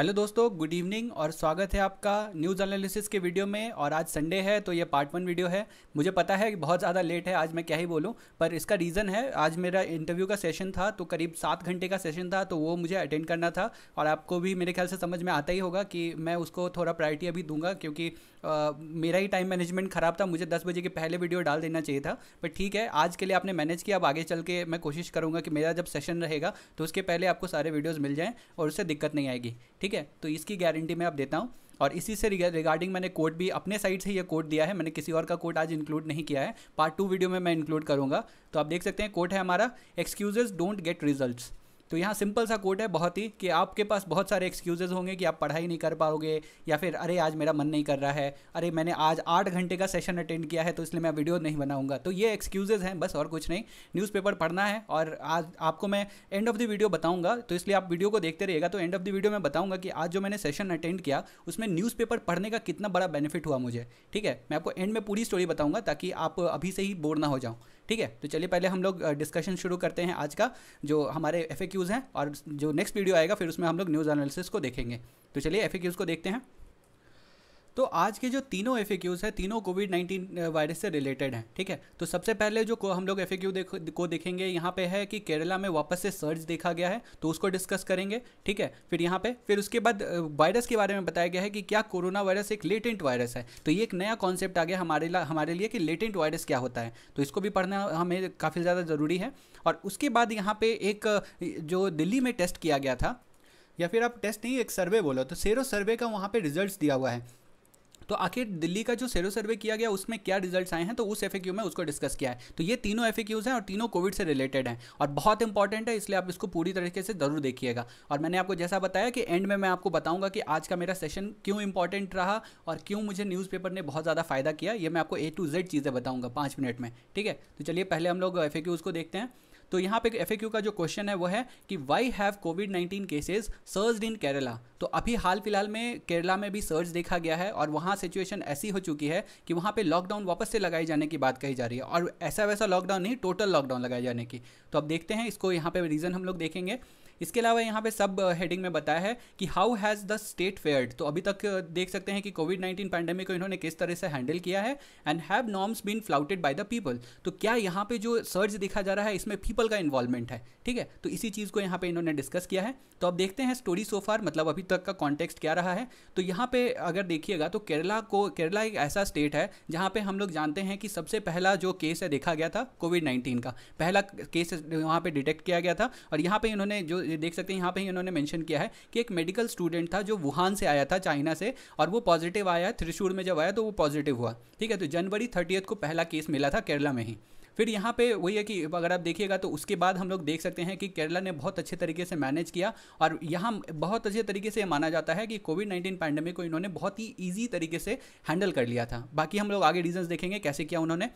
hello दोस्तों good evening और स्वागत है आपका न्यूज़ एनालिसिस के वीडियो में और आज संडे है तो ये पार्ट वन वीडियो है मुझे पता है बहुत ज़्यादा लेट है आज मैं क्या ही बोलूँ पर इसका रीज़न है आज मेरा इंटरव्यू का सेशन था तो करीब सात घंटे का सेशन था तो वो मुझे अटेंड करना था और आपको भी मेरे ख्याल से समझ में आता ही होगा कि मैं उसको थोड़ा प्रायरिटी अभी दूंगा क्योंकि आ, मेरा ही टाइम मैनेजमेंट ख़राब था मुझे दस बजे के पहले वीडियो डाल देना चाहिए था बट ठीक है आज के लिए आपने मैनेज किया अब आगे चल के मैं कोशिश करूँगा कि मेरा जब सेशन रहेगा तो उसके पहले आपको सारे वीडियोज़ मिल जाएँ और उससे दिक्कत नहीं आएगी ठीक है तो इसकी गारंटी मैं आप देता हूँ और इसी से रिगार्डिंग मैंने कोड भी अपने साइड से ये कोड दिया है मैंने किसी और का कोड आज इंक्लूड नहीं किया है पार्ट टू वीडियो में मैं इंक्लूड करूँगा तो आप देख सकते हैं कोड है हमारा एक्सक्यूजेज डोंट गेट रिजल्ट्स तो यहाँ सिंपल सा कोड है बहुत ही कि आपके पास बहुत सारे एक्सक्यूजेज होंगे कि आप पढ़ाई नहीं कर पाओगे या फिर अरे आज मेरा मन नहीं कर रहा है अरे मैंने आज आठ घंटे का सेशन अटेंड किया है तो इसलिए मैं वीडियो नहीं बनाऊंगा तो ये एक्सक्यूजेज हैं बस और कुछ नहीं न्यूज़पेपर पढ़ना है और आज आपको मैं एंड ऑफ द वीडियो बताऊंगा तो इसलिए आप वीडियो को देखते रहिएगा तो एंड ऑफ द वीडियो मैं बताऊंगा कि आज जो मैंने सेशन अटेंड किया उसमें न्यूज़पेपर पढ़ने का कितना बड़ा बेनिफिट हुआ मुझे ठीक है मैं आपको एंड में पूरी स्टोरी बताऊंगा ताकि आप अभी से ही बोर ना हो जाऊँ ठीक है तो चलिए पहले हम लोग डिस्कशन शुरू करते हैं आज का जो हमारे एफ हैं और जो नेक्स्ट वीडियो आएगा फिर उसमें हम लोग न्यूज़ एनालिसिस को देखेंगे तो चलिए एफ को देखते हैं तो आज के जो तीनों एफ हैं तीनों कोविड नाइन्टीन वायरस से रिलेटेड हैं ठीक है तो सबसे पहले जो को हम लोग एफ देख को देखेंगे यहाँ पे है कि केरला में वापस से सर्ज देखा गया है तो उसको डिस्कस करेंगे ठीक है फिर यहाँ पे फिर उसके बाद वायरस के बारे में बताया गया है कि क्या कोरोना वायरस एक लेटेंट वायरस है तो ये एक नया कॉन्सेप्ट आ गया हमारे हमारे लिए कि लेटेंट वायरस क्या होता है तो इसको भी पढ़ना हमें काफ़ी ज़्यादा ज़रूरी है और उसके बाद यहाँ पर एक जो दिल्ली में टेस्ट किया गया था या फिर आप टेस्ट नहीं एक सर्वे बोलो तो सेरो सर्वे का वहाँ पे रिजल्ट्स दिया हुआ है तो आखिर दिल्ली का जो सेरो सर्वे किया गया उसमें क्या रिजल्ट आए हैं तो उस एफ में उसको डिस्कस किया है तो ये तीनों एफ हैं और तीनों कोविड से रिलेटेड हैं और बहुत इंपॉर्टेंट है इसलिए आप इसको पूरी तरीके से ज़रूर देखिएगा और मैंने आपको जैसा बताया कि एंड में मैं आपको बताऊंगा कि आज का मेरा सेशन क्यों इंपॉर्टेंट रहा और क्यों मुझे न्यूज़पेपर ने बहुत ज़्यादा फ़ायदा किया ये मैं आपको ए टू जेड चीज़ें बताऊँगा पाँच मिनट में ठीक है तो चलिए पहले हम लोग एफ को देखते हैं तो यहाँ पे एफ का जो क्वेश्चन है वो है कि why have COVID nineteen cases surge in Kerala तो अभी हाल फिलहाल में केरला में भी सर्ज देखा गया है और वहाँ सिचुएशन ऐसी हो चुकी है कि वहाँ पे लॉकडाउन वापस से लगाए जाने की बात कही जा रही है और ऐसा वैसा लॉकडाउन नहीं टोटल लॉकडाउन लगाए जाने की तो अब देखते हैं इसको यहाँ पे रीज़न हम लोग देखेंगे इसके अलावा यहाँ पे सब हेडिंग में बताया है कि how has the state fared तो अभी तक देख सकते हैं कि कोविड नाइन्टीन पैंडेमिक को इन्होंने किस तरह से हैंडल किया है and have norms been flouted by the people तो क्या यहाँ पे जो सर्च देखा जा रहा है इसमें पीपल का इन्वॉल्वमेंट है ठीक है तो इसी चीज़ को यहाँ पे इन्होंने डिस्कस किया है तो अब देखते हैं स्टोरी सोफार मतलब अभी तक का कॉन्टेक्स्ट क्या रहा है तो यहाँ पे अगर देखिएगा तो केरला को केरला एक ऐसा स्टेट है जहाँ पे हम लोग जानते हैं कि सबसे पहला जो केस है देखा गया था कोविड नाइन्टीन का पहला केस वहाँ पर डिटेक्ट किया गया था और यहाँ पर इन्होंने जो देख सकते हैं यहाँ पे ही इन्होंने मेंशन किया है कि एक मेडिकल स्टूडेंट था जो वुहान से आया था चाइना से और वो पॉजिटिव आया त्रिशूर में जब आया तो वो पॉजिटिव हुआ ठीक है तो जनवरी थर्टीथ को पहला केस मिला था केरला में ही फिर यहाँ पे वही है कि अगर आप देखिएगा तो उसके बाद हम लोग देख सकते हैं कि केरला ने बहुत अच्छे तरीके से मैनेज किया और यहाँ बहुत अच्छे तरीके से माना जाता है कि कोविड नाइन्टीन पैंडमिक को इन्होंने बहुत ही ईजी तरीके से हैंडल कर लिया था बाकी हम लोग आगे रीजंस देखेंगे कैसे किया उन्होंने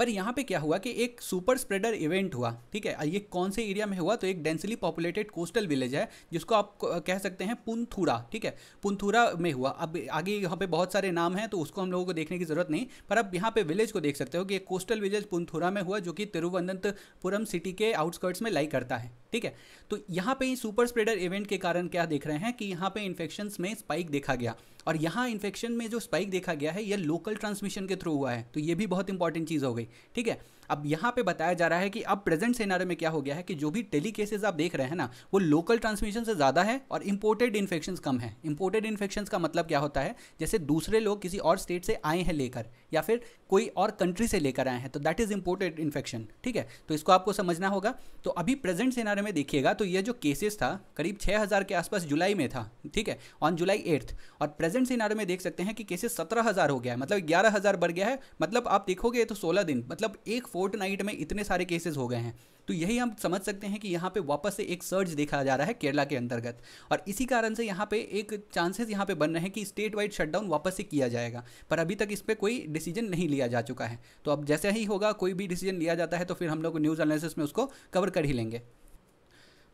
पर यहाँ पे क्या हुआ कि एक सुपर स्प्रेडर इवेंट हुआ ठीक है ये कौन से एरिया में हुआ तो एक डेंसली पॉपुलेटेड कोस्टल विलेज है जिसको आप कह सकते हैं पुनथुरा ठीक है पुनथुरा में हुआ अब आगे यहाँ पे बहुत सारे नाम हैं तो उसको हम लोगों को देखने की ज़रूरत नहीं पर अब यहाँ पे विलेज को देख सकते हो कि एक कोस्टल विलेज पुनथुरा में हुआ जो कि तिरुवनंतपुरम सिटी के आउटस्कर्ट्स में लाई करता है ठीक है तो यहाँ पे सुपर स्प्रेडर इवेंट के कारण क्या देख रहे हैं कि यहाँ पे इन्फेक्शंस में स्पाइक देखा गया और यहाँ इन्फेक्शन में जो स्पाइक देखा गया है यह लोकल ट्रांसमिशन के थ्रू हुआ है तो ये भी बहुत इंपॉर्टेंट चीज़ हो गई ठीक है अब यहाँ पे बताया जा रहा है कि अब प्रेजेंट सेनारे में क्या हो गया है कि जो भी टेली केसेज आप देख रहे हैं ना वो लोकल ट्रांसमिशन से ज़्यादा है और इंपोर्टेड इन्फेक्शन कम है इंपोर्टेड इन्फेक्शन का मतलब क्या होता है जैसे दूसरे लोग किसी और स्टेट से आए हैं लेकर या फिर कोई और कंट्री से लेकर आए हैं तो दैट इज़ इंपोर्टेड इन्फेक्शन ठीक है तो इसको आपको समझना होगा तो अभी प्रेजेंट सेनारे में देखिएगा तो ये जो केसेस था करीब 6000 के आसपास जुलाई में था ठीक है ऑन जुलाई एट्थ और प्रेजेंट सिनारे में देख सकते हैं कि केसेस 17000 हो गया है मतलब 11000 बढ़ गया है मतलब आप देखोगे तो 16 दिन मतलब एक फोर्ट नाइट में इतने सारे केसेस हो गए हैं तो यही हम समझ सकते हैं कि यहाँ पे वापस से एक सर्ज देखा जा रहा है केरला के अंतर्गत और इसी कारण से यहाँ पे एक चांसेस यहाँ पे बन रहे हैं कि स्टेट वाइड शटडाउन वापस से किया जाएगा पर अभी तक इस पर कोई डिसीजन नहीं लिया जा चुका है तो अब जैसे ही होगा कोई भी डिसीजन लिया जाता है तो फिर हम लोग न्यूज़ एनालिसिस में उसको कवर कर ही लेंगे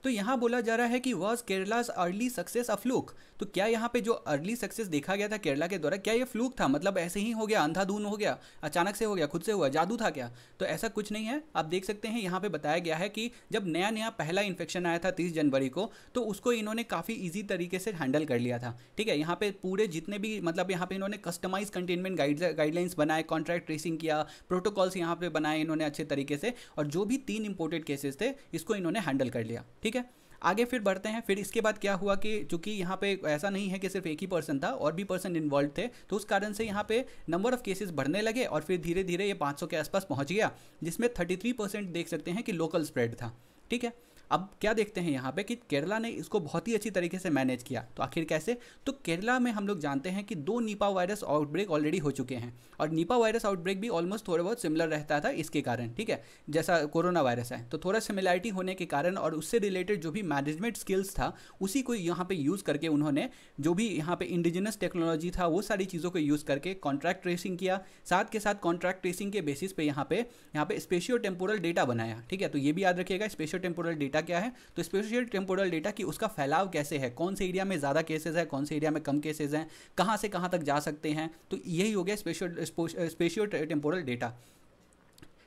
तो यहाँ बोला जा रहा है कि was Kerala's early success a fluke तो क्या यहाँ पे जो अर्ली सक्सेस देखा गया था केरला के द्वारा क्या ये फ्लूक था मतलब ऐसे ही हो गया अंधाधुन हो गया अचानक से हो गया खुद से हुआ जादू था क्या तो ऐसा कुछ नहीं है आप देख सकते हैं यहाँ पे बताया गया है कि जब नया नया पहला इन्फेक्शन आया था तीस जनवरी को तो उसको इन्होंने काफ़ी ईजी तरीके से हैंडल कर लिया था ठीक है यहाँ पर पूरे जितने भी मतलब यहाँ पे इन्होंने कस्टमाइज कंटेनमेंट गाइड गाइडलाइंस बनाए कॉन्ट्रैक्ट ट्रेसिंग किया प्रोटोकॉल्स यहाँ पर बनाए इन्होंने अच्छे तरीके से और जो भी तीन इंपोर्टेड केसेस थे इसको इन्होंने हैंडल कर लिया ठीक है आगे फिर बढ़ते हैं फिर इसके बाद क्या हुआ कि चूंकि यहाँ पे ऐसा नहीं है कि सिर्फ एक ही पर्सन था और भी पर्सन इन्वॉल्व थे तो उस कारण से यहाँ पे नंबर ऑफ केसेस बढ़ने लगे और फिर धीरे धीरे ये 500 के आसपास पहुँच गया जिसमें 33 परसेंट देख सकते हैं कि लोकल स्प्रेड था ठीक है अब क्या देखते हैं यहाँ पे कि केरला ने इसको बहुत ही अच्छी तरीके से मैनेज किया तो आखिर कैसे तो केरला में हम लोग जानते हैं कि दो नीपा वायरस आउटब्रेक ऑलरेडी हो चुके हैं और नीपा वायरस आउटब्रेक भी ऑलमोस्ट थोड़ा बहुत सिमिलर रहता था इसके कारण ठीक है जैसा कोरोना वायरस है तो थोड़ा सिमिलैरिटी होने के कारण और उससे रिलेटेड जो भी मैनेजमेंट स्किल्स था उसी को यहाँ पर यूज़ करके उन्होंने जो भी यहाँ पर इंडिजिनस टेक्नोलॉजी था वो सारी चीज़ों को यूज़ करके कॉन्ट्रैक्ट ट्रेसिंग किया साथ के साथ कॉन्ट्रैक्ट ट्रेसिंग के बेसिस पे यहाँ पे यहाँ पे स्पेशियो टेम्पोरल डेटा बनाया ठीक है तो ये भी याद रखिएगा स्पेशियो टेम्पोरल डेटा डेटा क्या है तो स्पेशियल टेम्पोरल डेटा कि उसका फैलाव कैसे है कौन से एरिया में ज़्यादा केसेज है कौन से एरिया में कम केसेज हैं कहाँ से कहाँ तक जा सकते हैं तो यही हो गया स्पेशल स्पेशियो टेम्पोरल डेटा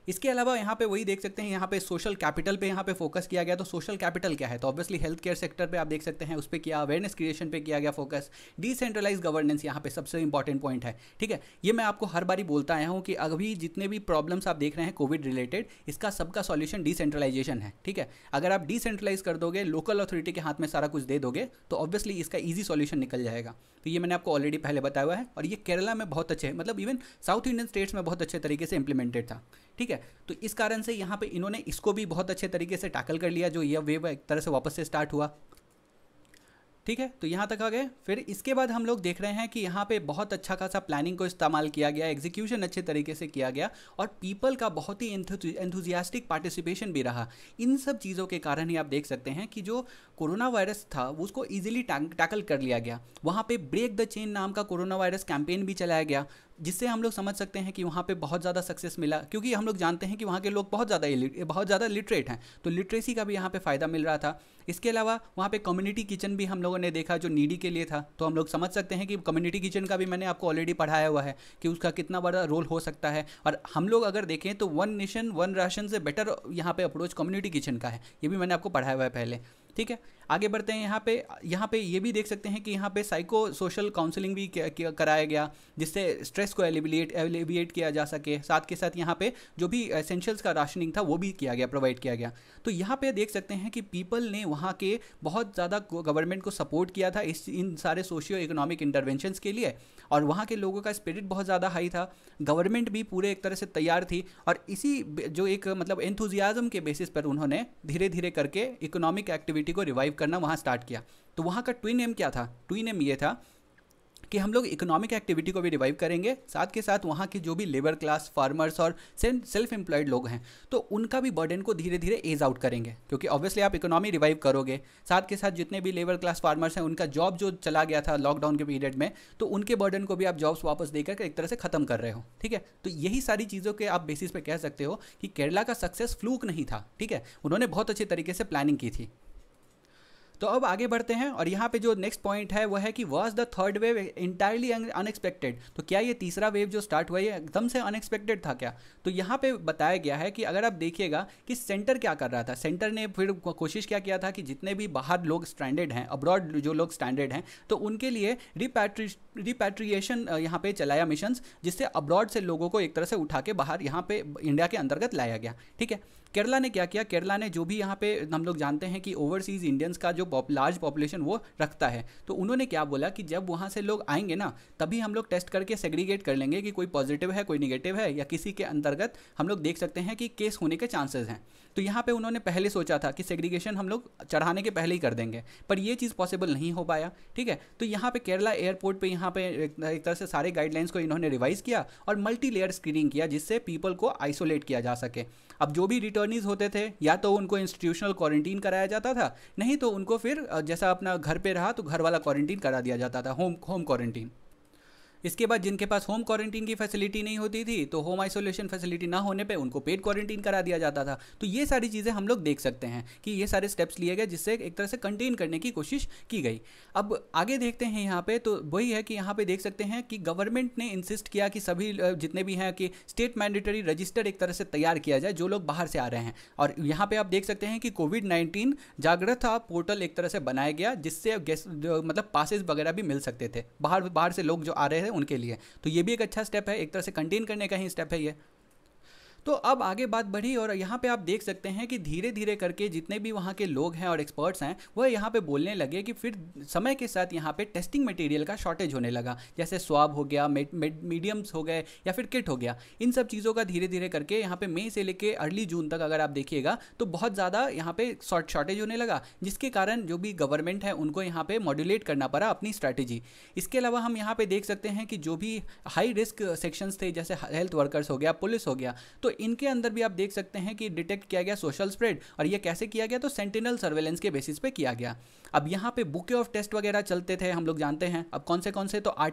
इसके अलावा यहाँ पे वही देख सकते हैं यहाँ पे सोशल कैपिटल पे यहाँ पे फोकस किया गया तो सोशल कैपिटल क्या है तो ऑब्वियसली हेल्थ केयर सेक्टर पे आप देख सकते हैं उस पर किया अवेयरनेस क्रिएशन पे किया गया फोकस डिसेंट्रलाइज गवर्नेंस यहाँ पे सबसे इंपॉर्टेंट पॉइंट है ठीक है ये मैं आपको हर बारी बोलता आया हूँ कि अभी जितने भी प्रॉब्लम्स आप देख रहे हैं कोविड रिलेटेड इसका सबका सॉल्यूशन डिसेंट्रलाइजेशन है ठीक है अगर आप डिसेंट्रलाइज कर दोगे लोकल अथॉरिटी के हाथ में सारा कुछ दे दोगे तो ऑब्वियसली इसका ईजी सॉल्यूशन निकल जाएगा तो ये मैंने आपको ऑलरेडी पहले बताया हुआ है और ये केरला में बहुत अच्छे मतलब इवन साउथ इंडियन स्टेट्स में बहुत अच्छे तरीके से इंप्लीमेंटेड था ठीक है तो इस कारण से यहाँ पे इन्होंने इसको भी बहुत अच्छे तरीके से टैकल कर लिया जो यह वेव एक तरह से वापस से स्टार्ट हुआ ठीक है तो यहाँ तक आ गए फिर इसके बाद हम लोग देख रहे हैं कि यहाँ पे बहुत अच्छा खासा प्लानिंग को इस्तेमाल किया गया एग्जीक्यूशन अच्छे तरीके से किया गया और पीपल का बहुत ही एंथुजियास्टिक पार्टिसिपेशन भी रहा इन सब चीज़ों के कारण ही आप देख सकते हैं कि जो कोरोना वायरस था उसको ईजिली टैकल कर लिया गया वहाँ पर ब्रेक द चेन नाम का कोरोना वायरस कैंपेन भी चलाया गया जिससे हम लोग समझ सकते हैं कि वहाँ पे बहुत ज़्यादा सक्सेस मिला क्योंकि हम लोग जानते हैं कि वहाँ के लोग बहुत ज़्यादा बहुत ज़्यादा लिटरेट हैं तो लिटरेसी का भी यहाँ पे फ़ायदा मिल रहा था इसके अलावा वहाँ पे कम्युनिटी किचन भी हम लोगों ने देखा जो नीडी के लिए था तो हम लोग समझ सकते हैं कि कम्युनिटी किचन का भी मैंने आपको ऑलरेडी पढ़ाया हुआ है कि उसका कितना बड़ा रोल हो सकता है और हम लोग अगर देखें तो वन नेशन वन राशन से बेटर यहाँ पर अप्रोच कम्युनिटी किचन का है ये भी मैंने आपको पढ़ाया हुआ है पहले ठीक है आगे बढ़ते हैं यहाँ पे यहाँ पे ये भी देख सकते हैं कि यहाँ पे साइको सोशल काउंसलिंग भी कराया गया जिससे स्ट्रेस को एलिबिलेट एलिविएट किया जा सके साथ के साथ यहाँ पे जो भी एसेंशियल्स का राशनिंग था वो भी किया गया प्रोवाइड किया गया तो यहाँ पे देख सकते हैं कि पीपल ने वहाँ के बहुत ज़्यादा गवर्नमेंट को सपोर्ट किया था इस इन सारे सोशियो इकोनॉमिक इंटरवेंशन के लिए और वहाँ के लोगों का स्पिरिट बहुत ज़्यादा हाई था गवर्नमेंट भी पूरे एक तरह से तैयार थी और इसी जो एक मतलब एंथुजियाज़म के बेसिस पर उन्होंने धीरे धीरे करके इकोनॉमिक एक्टिविटी को रिवाइव करना वहाँ स्टार्ट किया तो वहाँ का ट्विन एम क्या था ट्विन एम ये था कि हम लोग इकोनॉमिक एक्टिविटी को भी रिवाइव करेंगे साथ के साथ वहाँ के जो भी लेबर क्लास फार्मर्स और सेल्फ एम्प्लॉयड लोग हैं तो उनका भी बर्डन को धीरे धीरे एज आउट करेंगे क्योंकि ऑब्वियसली आप इकोनॉमी रिवाइव करोगे साथ के साथ जितने भी लेबर क्लास फार्मर्स हैं उनका जॉब जो चला गया था लॉकडाउन के पीरियड में तो उनके बर्डन को भी आप जॉब्स वापस देकर एक तरह से ख़त्म कर रहे हो ठीक है तो यही सारी चीज़ों के आप बेसिस पे कह सकते हो कि केरला का सक्सेस फ्लूक नहीं था ठीक है उन्होंने बहुत अच्छे तरीके से प्लानिंग की थी तो अब आगे बढ़ते हैं और यहाँ पे जो नेक्स्ट पॉइंट है वो है कि was the third wave entirely unexpected तो क्या ये तीसरा वेव जो स्टार्ट हुआ है एकदम से अनएक्सपेक्टेड था क्या तो यहाँ पे बताया गया है कि अगर आप देखिएगा कि सेंटर क्या कर रहा था सेंटर ने फिर कोशिश क्या किया था कि जितने भी बाहर लोग स्टैंडर्ड हैं अब्रॉड जो लोग स्टैंडर्ड हैं तो उनके लिए रिपैट्री रिपैट्रिएशन यहाँ पे चलाया मिशन जिससे अब्रॉड से लोगों को एक तरह से उठा के बाहर यहाँ पे इंडिया के अंतर्गत लाया गया ठीक है केरला ने क्या किया केरला ने जो भी यहाँ पे हम लोग जानते हैं कि ओवरसीज़ इंडियंस का जो लार्ज पॉपुलेशन वो रखता है तो उन्होंने क्या बोला कि जब वहाँ से लोग आएंगे ना तभी हम लोग टेस्ट करके सेग्रीगेट कर लेंगे कि कोई पॉजिटिव है कोई निगेटिव है या किसी के अंतर्गत हम लोग देख सकते हैं कि केस होने के चांसेज हैं तो यहाँ पे उन्होंने पहले सोचा था कि सेग्रीगेशन हम लोग चढ़ाने के पहले ही कर देंगे पर ये चीज़ पॉसिबल नहीं हो पाया ठीक है तो यहाँ पे केरला एयरपोर्ट पे यहाँ पे एक तरह से सारे गाइडलाइंस को इन्होंने रिवाइज़ किया और मल्टी लेयर स्क्रीनिंग किया जिससे पीपल को आइसोलेट किया जा सके अब जो भी रिटर्नीज होते थे या तो उनको इंस्टीट्यूशनल क्वारंटीन कराया जाता था नहीं तो उनको फिर जैसा अपना घर पर रहा तो घर वाला क्वारंटीन करा दिया जाता था होम होम क्वारंटीन इसके बाद जिनके पास होम क्वारंटीन की फैसिलिटी नहीं होती थी तो होम आइसोलेशन फैसिलिटी ना होने पर उनको पेड क्वारंटीन करा दिया जाता था तो ये सारी चीज़ें हम लोग देख सकते हैं कि ये सारे स्टेप्स लिए गए जिससे एक तरह से कंटेन करने की कोशिश की गई अब आगे देखते हैं यहाँ पे तो वही है कि यहाँ पे देख सकते हैं कि गवर्नमेंट ने इंसिस्ट किया कि सभी जितने भी हैं कि स्टेट मैंडेटरी रजिस्टर एक तरह से तैयार किया जाए जो लोग बाहर से आ रहे हैं और यहाँ पर आप देख सकते हैं कि कोविड नाइन्टीन जागृत पोर्टल एक तरह से बनाया गया जिससे मतलब पासिस वगैरह भी मिल सकते थे बाहर बाहर से लोग जो आ रहे थे उनके लिए तो ये भी एक अच्छा स्टेप है एक तरह से कंटेन करने का ही स्टेप है ये तो अब आगे बात बढ़ी और यहाँ पे आप देख सकते हैं कि धीरे धीरे करके जितने भी वहाँ के लोग हैं और एक्सपर्ट्स हैं वह यहाँ पे बोलने लगे कि फिर समय के साथ यहाँ पे टेस्टिंग मटेरियल का शॉर्टेज होने लगा जैसे स्वाब हो गया मीडियम्स हो गए या फिर किट हो गया इन सब चीज़ों का धीरे धीरे करके यहाँ पे मई से लेकर अर्ली जून तक अगर आप देखिएगा तो बहुत ज़्यादा यहाँ पे शॉर्ट शॉर्टेज होने लगा जिसके कारण जो भी गवर्नमेंट है उनको यहाँ पे मॉड्यूलेट करना पड़ा अपनी स्ट्रैटेजी इसके अलावा हम यहाँ पे देख सकते हैं कि जो भी हाई रिस्क सेक्शंस थे जैसे हेल्थ वर्कर्स हो गया पुलिस हो गया तो तो इनके अंदर भी आप देख सकते हैं कि डिटेक्ट किया गया सोशल स्प्रेड और ये कैसे किया गया तो सेंटिनल सर्वेलेंस के बेसिस पे किया गया अब यहाँ पे बुके ऑफ टेस्ट वगैरह चलते थे हम लोग जानते हैं अब कौन से कौन से तो आर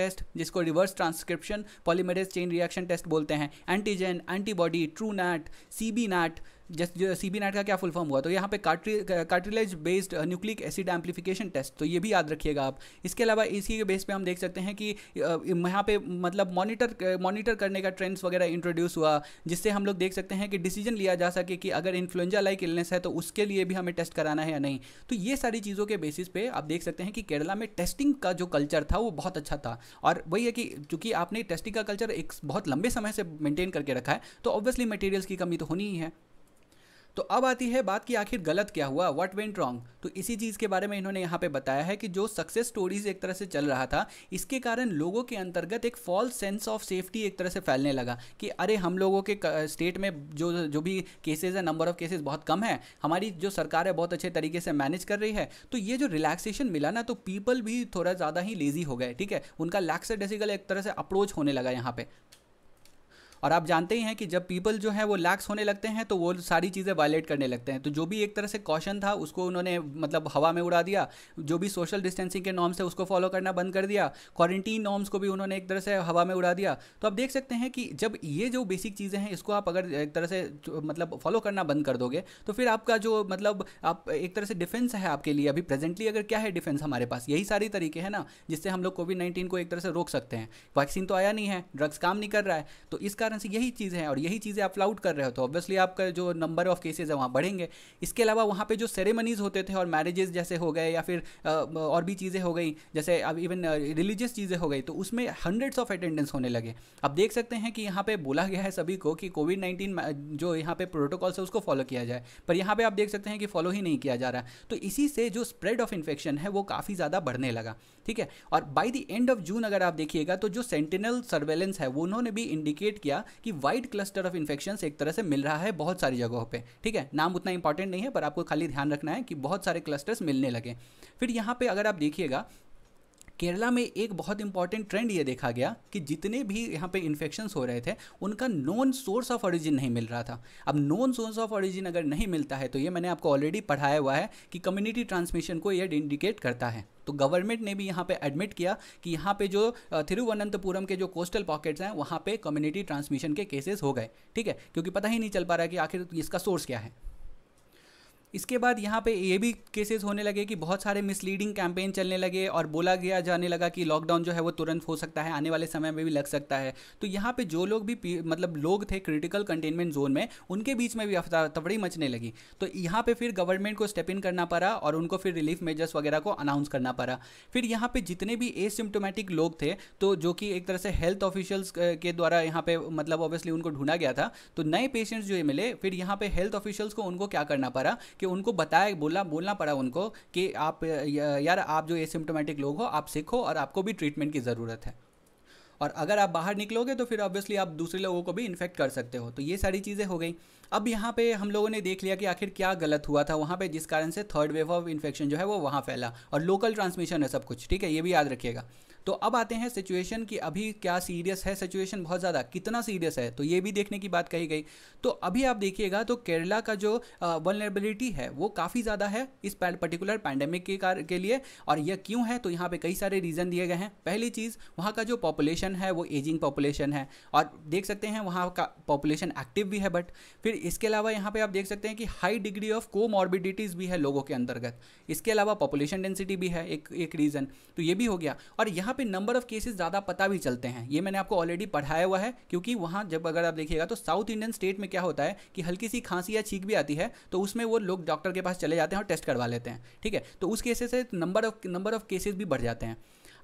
टेस्ट जिसको reverse transcription polymerase chain reaction test बोलते हैं antigen antibody TrueNat C B NAT just जो सी बी नैट का क्या फुल फॉर्म हुआ तो यहाँ पे cartilage based nucleic acid amplification test तो ये भी याद रखिएगा आप इसके अलावा इसी के बेस पे हम देख सकते हैं कि uh, यहाँ पे मतलब मॉनिटर मॉनिटर uh, करने का ट्रेंड्स वगैरह इंट्रोड्यूस हुआ जिससे हम लोग देख सकते हैं कि डिसीजन लिया जा सके कि अगर इन्फ्लुएंजा लाइक इलनेस है तो उसके लिए भी हमें टेस्ट कराना है या नहीं तो ये सारी सारी चीज़ों के बेसिस पे आप देख सकते हैं कि केरला में टेस्टिंग का जो कल्चर था वो बहुत अच्छा था और वही है कि चूंकि आपने टेस्टिंग का कल्चर एक बहुत लंबे समय से मेंटेन करके रखा है तो ऑब्वियसली मटेरियल्स की कमी तो होनी ही है तो अब आती है बात कि आखिर गलत क्या हुआ वट वेंट रॉन्ग तो इसी चीज़ के बारे में इन्होंने यहाँ पे बताया है कि जो सक्सेस स्टोरीज एक तरह से चल रहा था इसके कारण लोगों के अंतर्गत एक फॉल्स सेंस ऑफ सेफ्टी एक तरह से फैलने लगा कि अरे हम लोगों के स्टेट में जो जो भी केसेज है नंबर ऑफ केसेज बहुत कम है हमारी जो सरकार है बहुत अच्छे तरीके से मैनेज कर रही है तो ये जो रिलैक्सेशन मिला ना तो पीपल भी थोड़ा ज़्यादा ही लेजी हो गए ठीक है उनका लैक्सडेसिकल एक तरह से अप्रोच होने लगा यहाँ पे और आप जानते ही हैं कि जब पीपल जो है वो लैक्स होने लगते हैं तो वो सारी चीज़ें वायलेट करने लगते हैं तो जो भी एक तरह से कॉशन था उसको उन्होंने मतलब हवा में उड़ा दिया जो भी सोशल डिस्टेंसिंग के नॉर्म्स थे उसको फॉलो करना बंद कर दिया क्वारंटीन नॉर्म्स को भी उन्होंने एक तरह से हवा में उड़ा दिया तो आप देख सकते हैं कि जब ये जो बेसिक चीज़ें हैं इसको आप अगर एक तरह से मतलब फॉलो करना बंद कर दोगे तो फिर आपका जो मतलब आप एक तरह से डिफेंस है आपके लिए अभी प्रेजेंटली अगर क्या है डिफेंस हमारे पास यही सारी तरीके हैं ना जिससे हम लोग कोविड नाइन्टीन को एक तरह से रोक सकते हैं वैक्सीन तो आया नहीं है ड्रग्स काम नहीं कर रहा है तो इसका कारण से यही चीज़ है और यही चीज़ें आप लाउड कर रहे हो तो ऑब्वियसली आपका जो नंबर ऑफ केसेज है वहाँ बढ़ेंगे इसके अलावा वहाँ पर जो सेरेमनीज़ होते थे और मैरिजेज़ जैसे हो गए या फिर और भी चीज़ें हो गई जैसे अब इवन रिलीजियस चीज़ें हो गई तो उसमें हंड्रेड्स ऑफ अटेंडेंस होने लगे अब देख सकते हैं कि यहाँ पे बोला गया है सभी को कि कोविड नाइन्टीन जो यहाँ पे प्रोटोकॉल है उसको फॉलो किया जाए पर यहाँ पे आप देख सकते हैं कि फॉलो ही नहीं किया जा रहा तो इसी से जो स्प्रेड ऑफ इन्फेक्शन है वो काफ़ी ज़्यादा बढ़ने लगा ठीक है और by the end of June अगर आप देखिएगा तो जो सेंटिनल सर्वेलेंस है वो उन्होंने भी इंडिकेट किया गया कि वाइड क्लस्टर ऑफ इन्फेक्शन एक तरह से मिल रहा है बहुत सारी जगहों पर ठीक है नाम उतना इंपॉर्टेंट नहीं है पर आपको खाली ध्यान रखना है कि बहुत सारे क्लस्टर्स मिलने लगे फिर यहाँ पर अगर आप देखिएगा केरला में एक बहुत इंपॉर्टेंट ट्रेंड ये देखा गया कि जितने भी यहाँ पे इन्फेक्शन हो रहे थे उनका नॉन सोर्स ऑफ ऑरिजिन नहीं मिल रहा था अब नॉन सोर्स ऑफ ऑरिजिन अगर नहीं मिलता है तो ये मैंने आपको ऑलरेडी पढ़ाया हुआ है कि कम्युनिटी ट्रांसमिशन को ये इंडिकेट करता है तो गवर्नमेंट ने भी यहाँ पे एडमिट किया कि यहाँ पे जो थिरुवनंतपुरम के जो कोस्टल पॉकेट्स हैं वहाँ पे कम्युनिटी ट्रांसमिशन के केसेस हो गए ठीक है क्योंकि पता ही नहीं चल पा रहा है कि आखिर इसका सोर्स क्या है इसके बाद यहाँ पे ये भी केसेस होने लगे कि बहुत सारे मिसलीडिंग कैंपेन चलने लगे और बोला गया जाने लगा कि लॉकडाउन जो है वो तुरंत हो सकता है आने वाले समय में भी लग सकता है तो यहाँ पे जो लोग भी मतलब लोग थे क्रिटिकल कंटेनमेंट जोन में उनके बीच में भी अफरा तफड़ी मचने लगी तो यहाँ पर फिर गवर्नमेंट को स्टेप इन करना पड़ा और उनको फिर रिलीफ मेजर्स वगैरह को अनाउंस करना पड़ा फिर यहाँ पर जितने भी एसिम्टोमेटिक लोग थे तो जो कि एक तरह से हेल्थ ऑफिशियल्स के द्वारा यहाँ पे मतलब ऑब्वियसली उनको ढूंढा गया था तो नए पेशेंट्स जो मिले फिर यहाँ पर हेल्थ ऑफिशियल्स को उनको क्या करना पड़ा कि उनको बताया बोला बोलना पड़ा उनको कि आप यार आप जो एसिम्टोमेटिक लोग हो आप सीखो और आपको भी ट्रीटमेंट की ज़रूरत है और अगर आप बाहर निकलोगे तो फिर ऑब्वियसली आप दूसरे लोगों को भी इन्फेक्ट कर सकते हो तो ये सारी चीज़ें हो गई अब यहाँ पे हम लोगों ने देख लिया कि आखिर क्या गलत हुआ था वहाँ पे जिस कारण से थर्ड वेव ऑफ इन्फेक्शन जो है वो वहाँ फैला और लोकल ट्रांसमिशन है सब कुछ ठीक है ये भी याद रखिएगा तो अब आते हैं सिचुएशन की अभी क्या सीरियस है सिचुएशन बहुत ज़्यादा कितना सीरियस है तो ये भी देखने की बात कही गई तो अभी आप देखिएगा तो केरला का जो वनरेबिलिटी है वो काफ़ी ज़्यादा है इस पर्टिकुलर पैंडेमिक के कार के लिए और यह क्यों है तो यहाँ पे कई सारे रीज़न दिए गए हैं पहली चीज़ वहाँ का जो पॉपुलेशन है वो एजिंग पॉपुलेशन है और देख सकते हैं वहाँ का पॉपुलेशन एक्टिव भी है बट फिर इसके अलावा यहाँ पे आप देख सकते हैं कि हाई डिग्री ऑफ को भी है लोगों के अंतर्गत इसके अलावा पॉपुलेशन डेंसिटी भी है एक एक रीज़न तो ये भी हो गया और यहाँ यहाँ पे नंबर ऑफ केसेस ज़्यादा पता भी चलते हैं ये मैंने आपको ऑलरेडी पढ़ाया हुआ है क्योंकि वहाँ जब अगर आप देखिएगा तो साउथ इंडियन स्टेट में क्या होता है कि हल्की सी खांसी या छींक भी आती है तो उसमें वो लोग डॉक्टर के पास चले जाते हैं और टेस्ट करवा लेते हैं ठीक है तो उस केसेस से number of number of cases भी बढ़ जाते हैं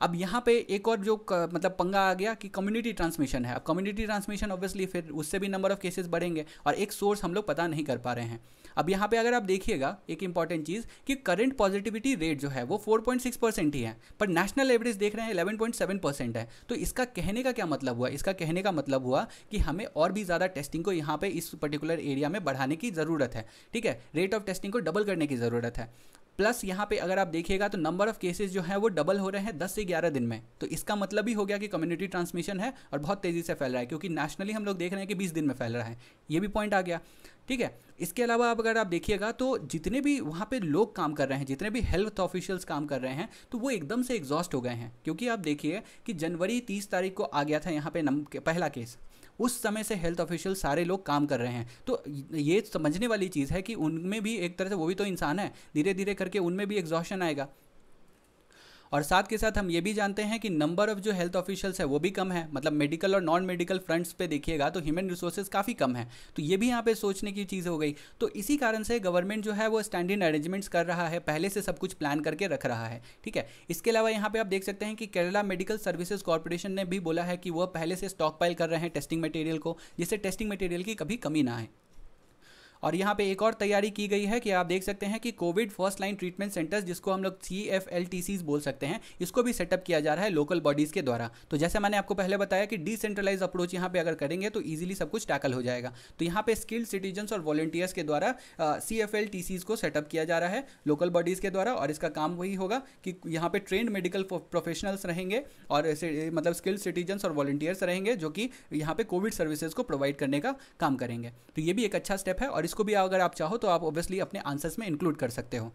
अब यहाँ पे एक और जो क, मतलब पंगा आ गया कि कम्युनिटी ट्रांसमिशन है अब कम्युनिटी ट्रांसमिशन ऑब्वियसली फिर उससे भी नंबर ऑफ़ केसेस बढ़ेंगे और एक सोर्स हम लोग पता नहीं कर पा रहे हैं अब यहाँ पे अगर आप देखिएगा एक इंपॉर्टेंट चीज़ कि करंट पॉजिटिविटी रेट जो है वो 4.6 परसेंट ही है पर नेशनल एवरेज देख रहे हैं 11.7 परसेंट है तो इसका कहने का क्या मतलब हुआ इसका कहने का मतलब हुआ कि हमें और भी ज़्यादा टेस्टिंग को यहाँ पे इस पर्टिकुलर एरिया में बढ़ाने की ज़रूरत है ठीक है रेट ऑफ टेस्टिंग को डबल करने की ज़रूरत है प्लस यहाँ पे अगर आप देखिएगा तो नंबर ऑफ केसेस जो है वो डबल हो रहे हैं दस से ग्यारह दिन में तो इसका मतलब ही हो गया कि कम्युनिटी ट्रांसमिशन है और बहुत तेज़ी से फैल रहा है क्योंकि नेशनली हम लोग देख रहे हैं कि बीस दिन में फैल रहा है ये भी पॉइंट आ गया ठीक है इसके अलावा अब अगर आप देखिएगा तो जितने भी वहाँ पे लोग काम कर रहे हैं जितने भी हेल्थ ऑफिशियल्स काम कर रहे हैं तो वो एकदम से एग्जॉस्ट हो गए हैं क्योंकि आप देखिए कि जनवरी तीस तारीख को आ गया था यहाँ पे नम पहला केस उस समय से हेल्थ ऑफिशियल सारे लोग काम कर रहे हैं तो ये समझने वाली चीज़ है कि उनमें भी एक तरह से वो भी तो इंसान है धीरे धीरे करके उनमें भी एग्जॉशन आएगा और साथ के साथ हम ये भी जानते हैं कि नंबर ऑफ जो हेल्थ ऑफिशियल्स है वो भी कम है मतलब मेडिकल और नॉन मेडिकल फ्रंट्स पे देखिएगा तो ह्यूमन रिसोर्सेज काफ़ी कम है तो ये भी यहाँ पे सोचने की चीज़ हो गई तो इसी कारण से गवर्नमेंट जो है वो स्टैंडिंग अरेंजमेंट्स कर रहा है पहले से सब कुछ प्लान करके रख रहा है ठीक है इसके अलावा यहाँ पर आप देख सकते हैं कि केरला मेडिकल सर्विसेज कॉरपोरेशन ने भी बोला है कि वह पहले से स्टॉक कर रहे हैं टेस्टिंग मटेरियल को जिससे टेस्टिंग मटेरियल की कभी कमी ना आए और यहाँ पे एक और तैयारी की गई है कि आप देख सकते हैं कि COVID first line treatment centres जिसको हम लोग C F L T Cs बोल सकते हैं इसको भी सेटअप किया जा रहा है लोकल बॉडीज़ के द्वारा तो जैसे मैंने आपको पहले बताया कि डिसेंट्रलाइज अप्रोच यहाँ पे अगर करेंगे तो ईजिली सब कुछ टैकल हो जाएगा तो यहाँ पे स्किल्ड सिटीजन्स और वॉलेंटियर्स के द्वारा C F L T Cs को सेटअप किया जा रहा है लोकल बॉडीज़ के द्वारा और इसका काम वही होगा कि यहाँ पर ट्रेंड मेडिकल प्रोफेशनल्स रहेंगे और मतलब स्किल्ड सिटीजन्स और वॉलेंटियर्स रहेंगे जो कि यहाँ पे कोविड सर्विसेज को प्रोवाइड करने का काम करेंगे तो ये भी एक अच्छा स्टेप है और और इसको भी अगर आप चाहो तो आप ऑब्वियसली अपने आंसर्स में इंक्लूड कर सकते हो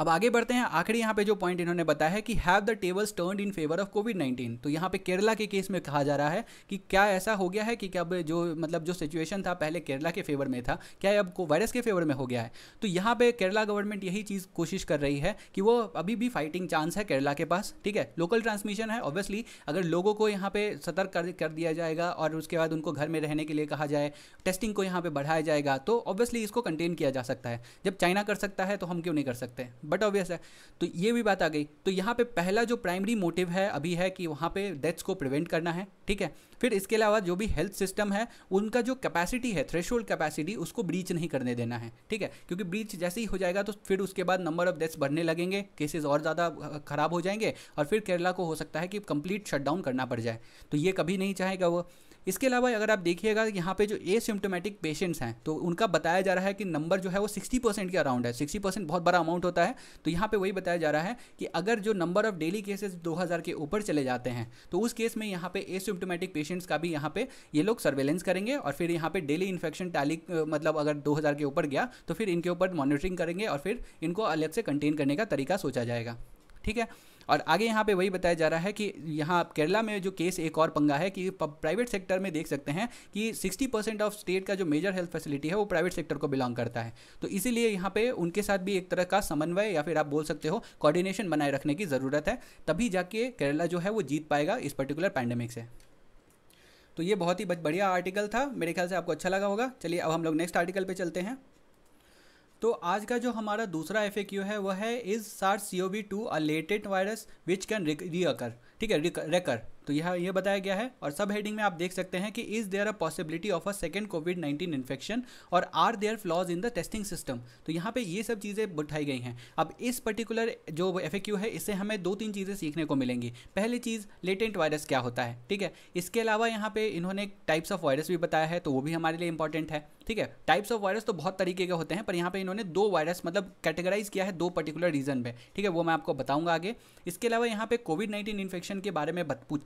अब आगे बढ़ते हैं आखिरी यहाँ पे जो पॉइंट इन्होंने बताया है कि have the tables turn in favour of COVID nineteen तो यहाँ पे केरला के केस में कहा जा रहा है कि क्या ऐसा हो गया है कि क्या जो मतलब जो सिचुएशन था पहले केरला के फेवर में था क्या अब वायरस के फेवर में हो गया है तो यहाँ पे केरला गवर्नमेंट यही चीज़ कोशिश कर रही है कि वो अभी भी फाइटिंग चांस है केरला के पास ठीक है लोकल ट्रांसमिशन है ऑब्वियसली अगर लोगों को यहाँ पे सतर्क कर, कर दिया जाएगा और उसके बाद उनको घर में रहने के लिए कहा जाए टेस्टिंग को यहाँ पे बढ़ाया जाएगा तो ऑब्वियसली इसको कंटेन किया जा सकता है जब चाइना कर सकता है तो हम क्यों नहीं कर सकते बट ऑब्वियस है तो ये भी बात आ गई तो यहाँ पे पहला जो प्राइमरी मोटिव है अभी है कि वहाँ पे डेथ्स को प्रिवेंट करना है ठीक है फिर इसके अलावा जो भी हेल्थ सिस्टम है उनका जो कैपेसिटी है थ्रेश कैपेसिटी उसको ब्रीच नहीं करने देना है ठीक है क्योंकि ब्रीच जैसे ही हो जाएगा तो फिर उसके बाद नंबर ऑफ डेथ्स बढ़ने लगेंगे केसेज और ज़्यादा ख़राब हो जाएंगे और फिर केरला को हो सकता है कि कंप्लीट शटडाउन करना पड़ जाए तो ये कभी नहीं चाहेगा वो इसके अलावा अगर आप देखिएगा यहाँ पे जो एसिम्टोमेटिक पेशेंट्स हैं तो उनका बताया जा रहा है कि नंबर जो है वो सिक्सटी परसेंट के अराउंड है सिक्सटी परसेंट बहुत बड़ा अमाउंट होता है तो यहाँ पे वही बताया जा रहा है कि अगर जो नंबर ऑफ डेली केसेज दो हज़ार के ऊपर चले जाते हैं तो उस केस में यहाँ पे सिम्टोमेटिक पेशेंट्स का भी यहाँ पे ये लोग सर्वेलेंस करेंगे और फिर यहाँ पे डेली इन्फेक्शन टैली मतलब अगर दो के ऊपर गया तो फिर इनके ऊपर मॉनिटरिंग करेंगे और फिर इनको अलग से कंटेन करने का तरीका सोचा जाएगा ठीक है और आगे यहाँ पे वही बताया जा रहा है कि यहाँ केरला में जो केस एक और पंगा है कि प्राइवेट सेक्टर में देख सकते हैं कि 60 परसेंट ऑफ स्टेट का जो मेजर हेल्थ फैसिलिटी है वो प्राइवेट सेक्टर को बिलोंग करता है तो इसीलिए यहाँ पे उनके साथ भी एक तरह का समन्वय या फिर आप बोल सकते हो कोऑर्डिनेशन बनाए रखने की ज़रूरत है तभी जाके केरला जो है वो जीत पाएगा इस पर्टिकुलर पैंडेमिक से तो ये बहुत ही बढ़िया आर्टिकल था मेरे ख्याल से आपको अच्छा लगा होगा चलिए अब हम लोग नेक्स्ट आर्टिकल पर चलते हैं तो आज का जो हमारा दूसरा एफ है वह है is SARS C O V two a latent virus which can recur ठीक है रिकर तो यह यह बताया गया है और सब हेडिंग में आप देख सकते हैं कि is there a possibility of a second COVID nineteen infection और are there flaws in the testing system तो यहाँ पे ये सब चीज़ें उठाई गई हैं अब इस पर्टिकुलर जो एफ है इससे हमें दो तीन चीज़ें सीखने को मिलेंगी पहली चीज़ लेटेंट वायरस क्या होता है ठीक है इसके अलावा यहाँ पे इन्होंने टाइप्स ऑफ वायरस भी बताया है तो वो भी हमारे लिए इंपॉर्टेंट है ठीक है टाइप्स ऑफ वायरस तो बहुत तरीके के होते हैं पर यहाँ पे इन्होंने दो वायरस मतलब कैटेगराइज किया है दो पर्टिकुलर रीजन में ठीक है वो मैं आपको बताऊंगा आगे इसके अलावा यहाँ पे कोविड नाइन्टीन इन्फेक्शन के बारे में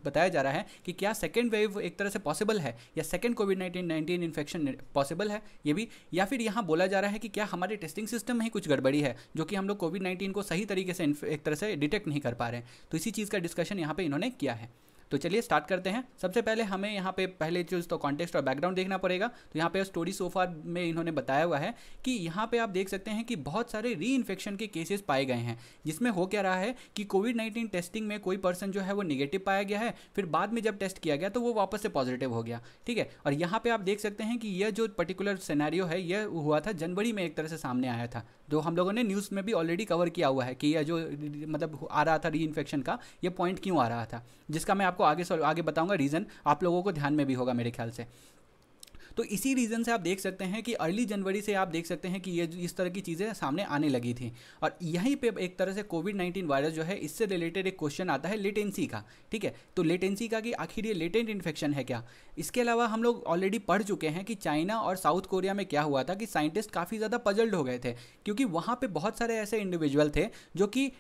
बताया जा रहा है कि क्या सेकेंड वेव एक तरह से पॉसिबल है या second COVID nineteen nineteen infection possible है ये भी या फिर यहाँ बोला जा रहा है कि क्या हमारे टेस्टिंग सिस्टम में ही कुछ गड़बड़ी है जो कि हम लोग कोविड नाइन्टीन को सही तरीके से एक तरह से डिटेक्ट नहीं कर पा रहे हैं तो इसी चीज़ का डिस्कशन यहाँ पर इन्होंने किया है तो चलिए स्टार्ट करते हैं सबसे पहले हमें यहाँ पे पहले चीज़ तो कॉन्टेक्स्ट और बैकग्राउंड देखना पड़ेगा तो यहाँ पे स्टोरी सोफा में इन्होंने बताया हुआ है कि यहाँ पे आप देख सकते हैं कि बहुत सारे री इन्फेक्शन के केसेस पाए गए हैं जिसमें हो क्या रहा है कि कोविड नाइन्टीन टेस्टिंग में कोई पर्सन जो है वो निगेटिव पाया गया है फिर बाद में जब टेस्ट किया गया तो वो वापस से पॉजिटिव हो गया ठीक है और यहाँ पर आप देख सकते हैं कि यह जो पर्टिकुलर सैनारियो है यह हुआ था जनवरी में एक तरह से सामने आया था जो हम लोगों ने न्यूज़ में भी ऑलरेडी कवर किया हुआ है कि यह जो मतलब आ रहा था री इन्फेक्शन का यह पॉइंट क्यों आ रहा था जिसका मैं आपको आगे आगे बताऊंगा रीज़न आप लोगों को ध्यान में भी होगा मेरे ख्याल से तो इसी रीज़न से आप देख सकते हैं कि अर्ली जनवरी से आप देख सकते हैं कि ये इस तरह की चीज़ें सामने आने लगी थी और यहीं पे एक तरह से कोविड नाइन्टीन वायरस जो है इससे रिलेटेड एक क्वेश्चन आता है लेटेंसी का ठीक है तो लेटेंसी का कि आखिर ये लेटेंट इन्फेक्शन है क्या इसके अलावा हम लोग ऑलरेडी पढ़ चुके हैं कि चाइना और साउथ कोरिया में क्या हुआ था कि साइंटिस्ट काफ़ी ज़्यादा पजल्ड हो गए थे क्योंकि वहाँ पर बहुत सारे ऐसे इंडिविजुअल थे जो कि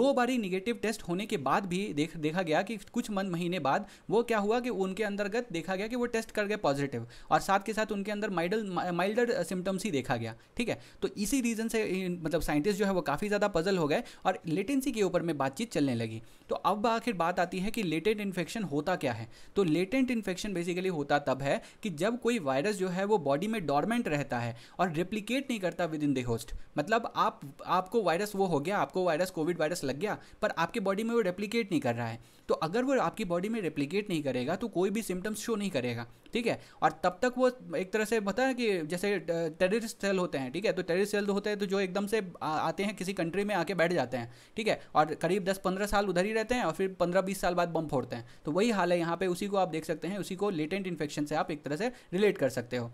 दो बारी निगेटिव टेस्ट होने के बाद भी देख देखा गया कि कुछ मंथ महीने बाद वो क्या हुआ कि उनके अंतर्गत देखा गया कि वो टेस्ट कर गए पॉजिटिव और साथ के साथ उनके अंदर माइडल माइल्डर सिम्टम्स ही देखा गया ठीक है तो इसी रीज़न से मतलब साइंटिस्ट जो है वो काफ़ी ज़्यादा पजल हो गए और लेटेंसी के ऊपर में बातचीत चलने लगी तो अब आखिर बात आती है कि लेटेंट इन्फेक्शन होता क्या है तो लेटेंट इन्फेक्शन बेसिकली होता तब है कि जब कोई वायरस जो है वो बॉडी में डॉर्मेंट रहता है और रिप्लीकेट नहीं करता विद इन द होस्ट मतलब आप आपको वायरस वो हो गया आपको वायरस कोविड वायरस लग गया पर आपके बॉडी में वो रेप्लीकेट नहीं कर रहा है तो अगर वो आपकी बॉडी में रेप्लीकेट नहीं करेगा तो कोई भी सिम्टम्स शो नहीं करेगा ठीक है और तब तक वो एक तरह से पता है कि जैसे टेररिस्ट सेल होते हैं ठीक है तो टेररिस्ट सेल होते हैं तो जो एकदम से आते हैं किसी कंट्री में आके बैठ जाते हैं ठीक है और करीब दस पंद्रह साल उधर ही रहते हैं और फिर पंद्रह बीस साल बाद बम फोड़ते हैं तो वही हाल है यहाँ पे उसी को आप देख सकते हैं उसी को लेटेंट इन्फेक्शन से आप एक तरह से रिलेट कर सकते हो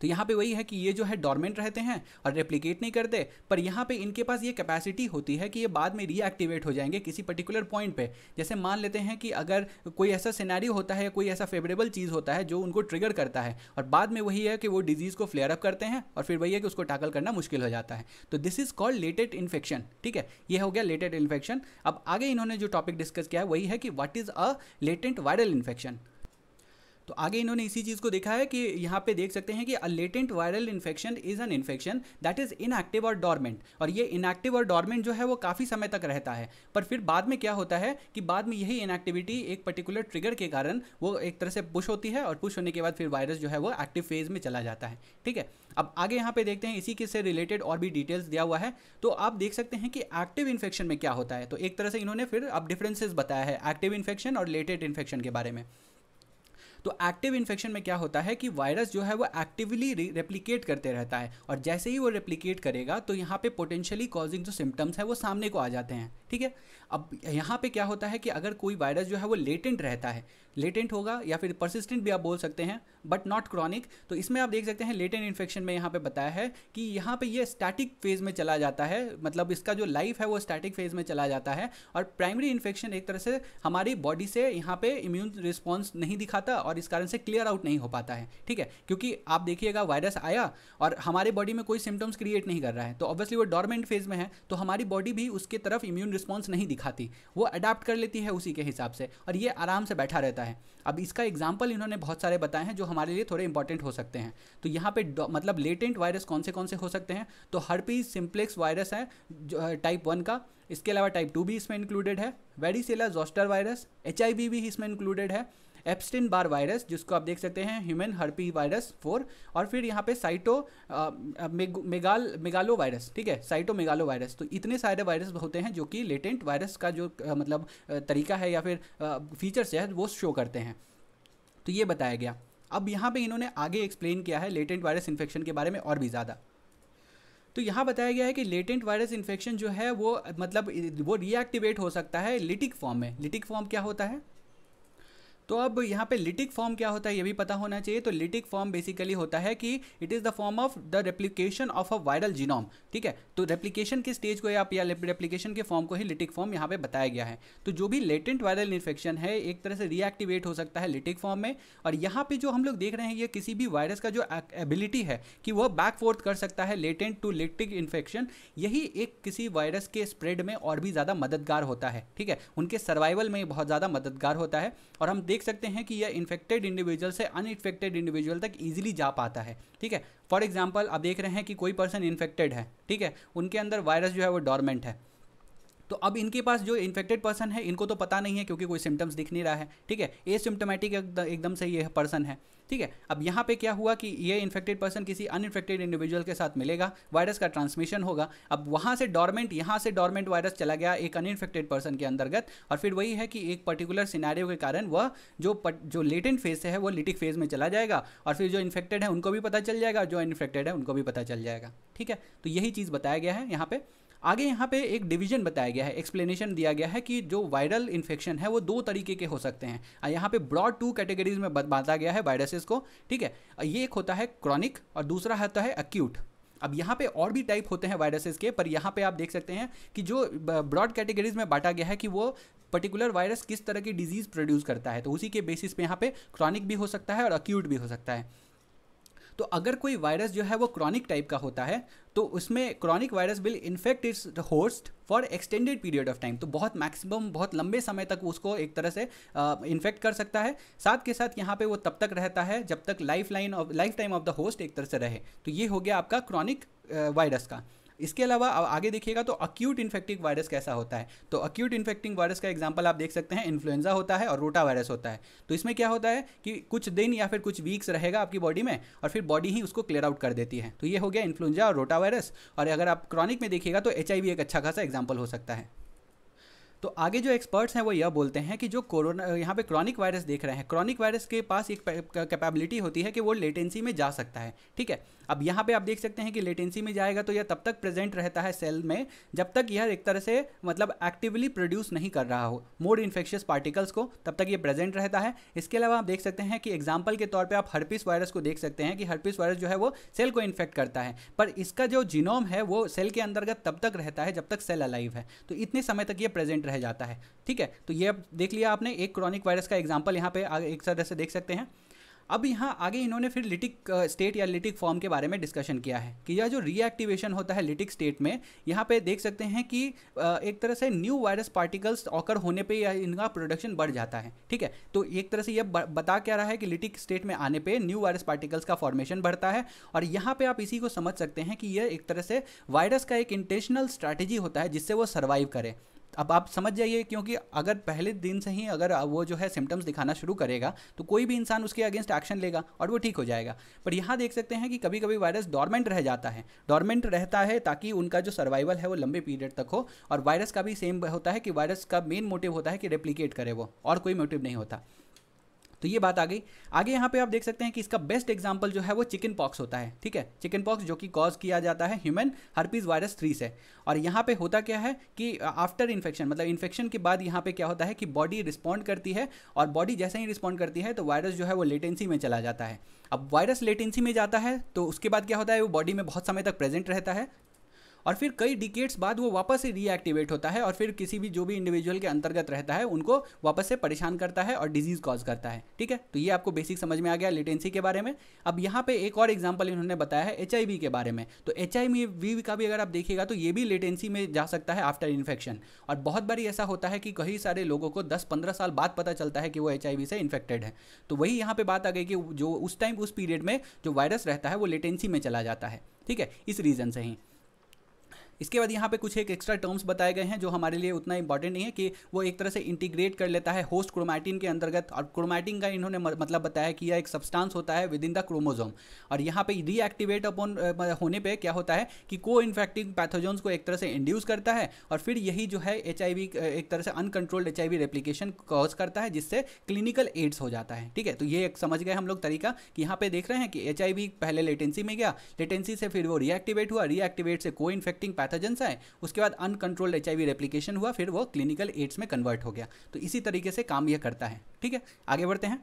तो यहाँ पे वही है कि ये जो है डॉर्मेंट रहते हैं और रेप्लीकेट नहीं करते पर यहाँ पे इनके पास ये कैपेसिटी होती है कि ये बाद में रीएक्टिवेट हो जाएंगे किसी पर्टिकुलर पॉइंट पे जैसे मान लेते हैं कि अगर कोई ऐसा सिनेरियो होता है कोई ऐसा फेवरेबल चीज़ होता है जो उनको ट्रिगर करता है और बाद में वही है कि वो डिजीज़ को फ्लेयर अप करते हैं और फिर वही है कि उसको टैकल करना मुश्किल हो जाता है तो this is called latent infection ठीक है ये हो गया लेटेड इन्फेक्शन अब आगे इन्होंने जो टॉपिक डिस्कस किया है वही है कि what is a latent viral infection तो आगे इन्होंने इसी चीज़ को देखा है कि यहाँ पे देख सकते हैं कि a latent viral infection is an infection that is inactive और डॉर्मेंट और ये इनएक्टिव और डॉर्मेंट जो है वो काफ़ी समय तक रहता है पर फिर बाद में क्या होता है कि बाद में यही इनएक्टिविटी एक पर्टिकुलर ट्रिगर के कारण वो एक तरह से पुश होती है और पुश होने के बाद फिर वायरस जो है वो एक्टिव फेज में चला जाता है ठीक है अब आगे यहाँ पे देखते हैं इसी के से रिलेटेड और भी डिटेल्स दिया हुआ है तो आप देख सकते हैं कि एक्टिव इन्फेक्शन में क्या होता है तो एक तरह से इन्होंने फिर अब डिफरेंसेस बताया है एक्टिव इन्फेक्शन और लेटेड इन्फेक्शन के बारे में तो एक्टिव इन्फेक्शन में क्या होता है कि वायरस जो है वो एक्टिवली रेप्लीकेट करते रहता है और जैसे ही वो रेप्लीकेट करेगा तो यहाँ पे पोटेंशियली कॉजिंग जो सिम्टम्स है वो सामने को आ जाते हैं ठीक है अब यहाँ पे क्या होता है कि अगर कोई वायरस जो है वो लेटेंट रहता है लेटेंट होगा या फिर परसिस्टेंट भी आप बोल सकते हैं बट नॉट क्रॉनिक तो इसमें आप देख सकते हैं लेटेंट इन्फेक्शन में यहाँ पे बताया है कि यहाँ पे ये स्टैटिक फेज में चला जाता है मतलब इसका जो लाइफ है वो स्टैटिक फेज में चला जाता है और प्राइमरी इन्फेक्शन एक तरह से हमारी बॉडी से यहाँ पे इम्यून रिस्पॉन्स नहीं दिखाता और इस कारण से क्लियर आउट नहीं हो पाता है ठीक है क्योंकि आप देखिएगा वायरस आया और हमारे बॉडी में कोई सिम्टम्स क्रिएट नहीं कर रहा है तो ऑब्वियसली वो डॉर्मेंट फेज में है तो हमारी बॉडी भी उसके तरफ इम्यून रिस्पॉन्स नहीं दिखाती वो अडाप्ट कर लेती है उसी के हिसाब से और ये आराम से बैठा रहता है अब इसका एग्जाम्पल इन्होंने बहुत सारे बताए हैं जो हमारे लिए थोड़े इंपॉर्टेंट हो सकते हैं तो यहाँ पे मतलब लेटेंट वायरस कौन से कौन से हो सकते हैं तो हर्पीज सिम्प्लेक्स वायरस है टाइप वन का इसके अलावा टाइप टू भी इसमें इंक्लूडेड है वेडिसेला जोस्टर वायरस एच भी इसमें इंक्लूडेड है एप्सटिन बार वायरस जिसको आप देख सकते हैं ह्यूमन हर्पी वायरस फोर और फिर यहाँ पे साइटो मेगाल मेगालो वायरस ठीक है साइटो मेगालो वायरस तो इतने सारे वायरस होते हैं जो कि लेटेंट वायरस का जो आ, मतलब तरीका है या फिर फीचर्स है वो शो करते हैं तो ये बताया गया अब यहाँ पे इन्होंने आगे एक्सप्लेन किया है लेटेंट वायरस इन्फेक्शन के बारे में और भी ज़्यादा तो यहाँ बताया गया है कि लेटेंट वायरस इन्फेक्शन जो है वो मतलब वो रिएक्टिवेट हो सकता है लिटिक फॉर्म में लिटिक फॉर्म क्या होता है तो अब यहाँ पे लिटिक फॉर्म क्या होता है ये भी पता होना चाहिए तो लिटिक फॉर्म बेसिकली होता है कि it is the form of the replication of a viral genome ठीक है तो रेप्लीकेशन के स्टेज को आप या रेप्लीकेशन के फॉर्म को ही लिटिक फॉर्म यहाँ पे बताया गया है तो जो भी लेटेंट वायरल इन्फेक्शन है एक तरह से रिएक्टिवेट हो सकता है लिटिक फॉर्म में और यहाँ पे जो हम लोग देख रहे हैं ये किसी भी वायरस का जो एबिलिटी है कि वह बैक फोर्थ कर सकता है लेटेंट टू लिटिक इन्फेक्शन यही एक किसी वायरस के स्प्रेड में और भी ज़्यादा मददगार होता है ठीक है उनके सर्वाइवल में बहुत ज़्यादा मददगार होता है और हम देख देख सकते हैं कि यह इन्फेक्टेड इंडिविजुअल से अनइन्फेक्टेड इंडिविजुअल तक ईजिली जा पाता है ठीक है फॉर एग्जाम्पल आप देख रहे हैं कि कोई पर्सन इन्फेक्टेड है ठीक है उनके अंदर वायरस जो है वो डॉर्मेंट है तो अब इनके पास जो इन्फेक्टेड पर्सन है इनको तो पता नहीं है क्योंकि कोई सिम्टम्स दिख नहीं रहा है ठीक है ए सिम्टोमेटिक एकदम से ये पर्सन है ठीक है अब यहाँ पे क्या हुआ कि ये इन्फेक्टेड पर्सन किसी अनइन्फेक्टेड इंडिविजुअल के साथ मिलेगा वायरस का ट्रांसमिशन होगा अब वहाँ से डॉर्मेंट यहाँ से डॉर्मेंट वायरस चला गया एक अनइन्फेक्टेड पर्सन के अंतर्गत और फिर वही है कि एक पर्टिकुलर सिनारियो के कारण वह जो जो लेटेंट फेज है वो लिटिक फेज में चला जाएगा और फिर जो इन्फेक्टेड है उनको भी पता चल जाएगा जो इन्फेक्टेड है उनको भी पता चल जाएगा ठीक है तो यही चीज़ बताया गया है यहाँ पर आगे यहाँ पे एक डिवीजन बताया गया है एक्सप्लेनेशन दिया गया है कि जो वायरल इन्फेक्शन है वो दो तरीके के हो सकते हैं यहाँ पे ब्रॉड टू कैटेगरीज में बांटा गया है वायरसेस को ठीक है ये एक होता है क्रॉनिक और दूसरा होता है अक्यूट अब यहाँ पे और भी टाइप होते हैं वायरसेस के पर यहाँ पे आप देख सकते हैं कि जो ब्रॉड कैटेगरीज में बांटा गया है कि वो पर्टिकुलर वायरस किस तरह की डिजीज़ प्रोड्यूस करता है तो उसी के बेसिस पे यहाँ पे क्रॉनिक भी हो सकता है और अक्यूट भी हो सकता है तो अगर कोई वायरस जो है वो क्रॉनिक टाइप का होता है तो उसमें chronic virus will infect its host for extended period of time तो बहुत मैक्सिमम बहुत लंबे समय तक उसको एक तरह से इन्फेक्ट uh, कर सकता है साथ के साथ यहाँ पे वो तब तक रहता है जब तक life line of life time of the host एक तरह से रहे तो ये हो गया आपका क्रॉनिक वायरस uh, का इसके अलावा आगे देखिएगा तो अक्यूट इन्फेक्टिव वायरस कैसा होता है तो अक्यूट इन्फेक्टिंग वायरस का एग्जाम्पल आप देख सकते हैं इन्फ्लुएंजा होता है और रोटा वायरस होता है तो इसमें क्या होता है कि कुछ दिन या फिर कुछ वीक्स रहेगा आपकी बॉडी में और फिर बॉडी ही उसको क्लियर आउट कर देती है तो ये हो गया इन्फ्लुएंजा और रोटा वायरस और अगर आप क्रॉनिक में देखिएगा तो एच एक अच्छा खासा एग्जाम्पल हो सकता है तो आगे जो एक्सपर्ट्स हैं वो यह बोलते हैं कि जो कोरोना यहाँ पे क्रॉनिक वायरस देख रहे हैं क्रॉनिक वायरस के पास एक कैपेबिलिटी होती है कि वो लेटेंसी में जा सकता है ठीक है अब यहाँ पे आप देख सकते हैं कि लेटेंसी में जाएगा तो यह तब तक प्रेजेंट रहता है सेल में जब तक यह एक तरह से मतलब एक्टिवली प्रोड्यूस नहीं कर रहा हो मोर इन्फेक्शियस पार्टिकल्स को तब तक ये प्रेजेंट रहता है इसके अलावा आप देख सकते हैं कि एग्जाम्पल के तौर पर आप हर्पिस वायरस को देख सकते हैं कि हर्पिस वायरस जो है वो सेल को इन्फेक्ट करता है पर इसका जो जीनोम है वो सेल के अंतर्गत तब तक रहता है जब तक सेल अलाइव है तो इतने समय तक ये प्रेजेंट रह जाता है ठीक है तो ये अब देख लिया आपने एक क्रॉनिक वायरस का एग्जाम्पल यहाँ पे एक तरह से देख सकते हैं अब यहाँ आगे इन्होंने फिर लिटिक स्टेट या लिटिक फॉर्म के बारे में डिस्कशन किया है कि यह जो रीएक्टिवेशन होता है लिटिक स्टेट में यहाँ पे देख सकते हैं कि एक तरह से न्यू वायरस पार्टिकल्स ऑकर होने पे या इनका प्रोडक्शन बढ़ जाता है ठीक है तो एक तरह से यह बता क्या रहा है कि लिटिक स्टेट में आने पर न्यू वायरस पार्टिकल्स का फॉर्मेशन बढ़ता है और यहाँ पर आप इसी को समझ सकते हैं कि यह एक तरह से वायरस का एक इंटेंशनल स्ट्रैटेजी होता है जिससे वो सर्वाइव करे अब आप समझ जाइए क्योंकि अगर पहले दिन से ही अगर वो जो है सिम्टम्स दिखाना शुरू करेगा तो कोई भी इंसान उसके अगेंस्ट एक्शन लेगा और वो ठीक हो जाएगा पर यहाँ देख सकते हैं कि कभी कभी वायरस डॉर्मेंट रह जाता है डॉर्मेंट रहता है ताकि उनका जो सर्वाइवल है वो लंबे पीरियड तक हो और वायरस का भी सेम होता है कि वायरस का मेन मोटिव होता है कि रेप्लीकेट करे वो और कोई मोटिव नहीं होता तो ये बात आ गई आगे यहाँ पे आप देख सकते हैं कि इसका बेस्ट एग्जाम्पल जो है वो चिकन पॉक्स होता है ठीक है चिकन पॉक्स जो कि कॉज किया जाता है ह्यूमन हर्पीज वायरस थ्री से और यहाँ पे होता क्या है कि आफ्टर इन्फेक्शन मतलब इन्फेक्शन के बाद यहाँ पे क्या होता है कि बॉडी रिस्पॉन्ड करती है और बॉडी जैसे ही रिस्पॉन्ड करती है तो वायरस जो है वो लेटेंसी में चला जाता है अब वायरस लेटेंसी में जाता है तो उसके बाद क्या होता है वो बॉडी में बहुत समय तक प्रेजेंट रहता है और फिर कई डिकेट्स बाद वो वापस से रीएक्टिवेट होता है और फिर किसी भी जो भी इंडिविजुअल के अंतर्गत रहता है उनको वापस से परेशान करता है और डिजीज़ कॉज करता है ठीक है तो ये आपको बेसिक समझ में आ गया लेटेंसी के बारे में अब यहाँ पे एक और एग्जाम्पल इन्होंने बताया है एच के बारे में तो एच का भी अगर आप देखिएगा तो ये भी लेटेंसी में जा सकता है आफ्टर इन्फेक्शन और बहुत बारी ऐसा होता है कि कई सारे लोगों को दस पंद्रह साल बाद पता चलता है कि वो एच से इन्फेक्टेड है तो वही यहाँ पर बात आ गई कि जो उस टाइम उस पीरियड में जो वायरस रहता है वो लेटेंसी में चला जाता है ठीक है इस रीज़न से ही इसके बाद यहाँ पे कुछ एक एक्स्ट्रा टर्म्स बताए गए हैं जो हमारे लिए उतना इंपॉर्टेंट नहीं है कि वो एक तरह से इंटीग्रेट कर लेता है होस्ट क्रोमैटिन के अंतर्गत और क्रोमैटिन का इन्होंने मतलब बताया कि यह एक सब्सटेंस होता है विद इन द क्रोमोजोम और यहाँ पे रीएक्टिवेट अपन होने पे क्या होता है कि को इन्फेक्टिंग पैथोजोन्स को एक तरह से इंड्यूस करता है और फिर यही जो है एच एक तरह से uncontrolled H I replication cause करता है जिससे क्लिनिकल एड्स हो जाता है ठीक है तो ये एक समझ गए हम लोग तरीका कि यहाँ पे देख रहे हैं कि एच पहले लेटेंसी में गया लेटेंसी से फिर वो रिएक्टिवेट हुआ रिएक्टिवेट से को इन्फेक्टिंग पैथोजेंस आए उसके बाद अनकंट्रोल्ड एच रेप्लिकेशन हुआ फिर वो क्लिनिकल एड्स में कन्वर्ट हो गया तो इसी तरीके से काम यह करता है ठीक है आगे बढ़ते हैं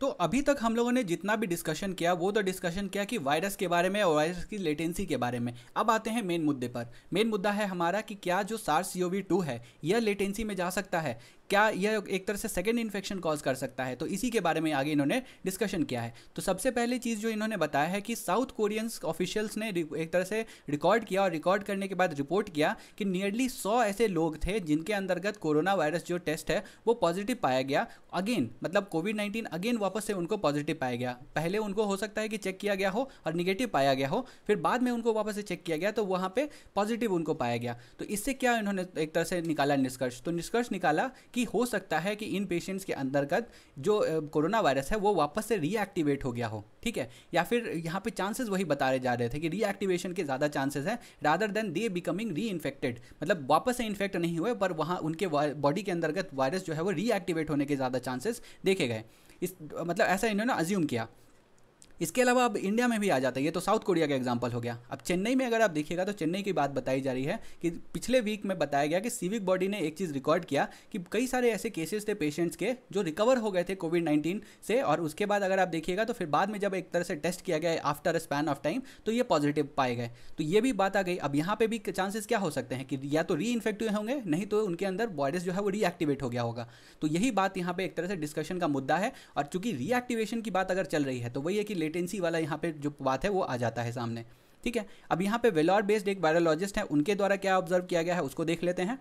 तो अभी तक हम लोगों ने जितना भी डिस्कशन किया वो तो डिस्कशन किया कि वायरस के बारे में और वायरस की लेटेंसी के बारे में अब आते हैं मेन मुद्दे पर मेन मुद्दा है हमारा कि क्या जो सार्स सी है यह लेटेंसी में जा सकता है क्या यह एक तरह से सेकेंड इन्फेक्शन कॉज कर सकता है तो इसी के बारे में आगे इन्होंने डिस्कशन किया है तो सबसे पहली चीज़ जो इन्होंने बताया है कि साउथ कोरियंस ऑफिशियल्स ने एक तरह से रिकॉर्ड किया और रिकॉर्ड करने के बाद रिपोर्ट किया कि नियरली सौ ऐसे लोग थे जिनके अंतर्गत कोरोना वायरस जो टेस्ट है वो पॉजिटिव पाया गया अगेन मतलब कोविड नाइन्टीन अगेन वापस से उनको पॉजिटिव पाया गया पहले उनको हो सकता है कि चेक किया गया हो और निगेटिव पाया गया हो फिर बाद में उनको वापस से चेक किया गया तो वहाँ पर पॉजिटिव उनको पाया गया तो इससे क्या इन्होंने एक तरह से निकाला निष्कर्ष तो निष्कर्ष निकाला कि कि हो सकता है कि इन पेशेंट्स के अंतर्गत जो कोरोना वायरस है वो वापस से रीएक्टिवेट हो गया हो ठीक है या फिर यहाँ पे चांसेस वही बता रहे जा रहे थे कि रीएक्टिवेशन के ज़्यादा चांसेस हैं rather than they becoming reinfected मतलब वापस से इन्फेक्ट नहीं हुए पर वहाँ उनके बॉडी के अंतर्गत वायरस जो है वो रीएक्टिवेट होने के ज़्यादा चांसेस देखे गए इस मतलब ऐसा इन्होंने अज्यूम किया इसके अलावा अब इंडिया में भी आ जाता है ये तो साउथ कोरिया का एग्जाम्पल हो गया अब चेन्नई में अगर आप देखिएगा तो चेन्नई की बात बताई जा रही है कि पिछले वीक में बताया गया कि सिविक बॉडी ने एक चीज़ रिकॉर्ड किया कि कई सारे ऐसे केसेस थे पेशेंट्स के जो रिकवर हो गए थे कोविड नाइन्टीन से और उसके बाद अगर आप देखिएगा तो फिर बाद में जब एक तरह से टेस्ट किया गया after a span of time तो ये पॉजिटिव पाए गए तो ये भी बात आ गई अब यहाँ पे भी चांसेस क्या हो सकते हैं कि या तो री इन्फेक्ट हुए होंगे नहीं तो उनके अंदर वायरस जो है वो रीएक्टिवेट हो गया होगा तो यही बात यहाँ पे एक तरह से डिस्कशन का मुद्दा है और चूंकि रीएक्टिवेशन की बात अगर चल रही है तो वही है कि लेटेंसी वाला यहाँ पे जो बात है वो आ जाता है सामने ठीक है अब यहाँ पे वेलॉर बेस्ड एक वायरोलॉजिस्ट है उनके द्वारा क्या ऑब्जर्व किया गया है उसको देख लेते हैं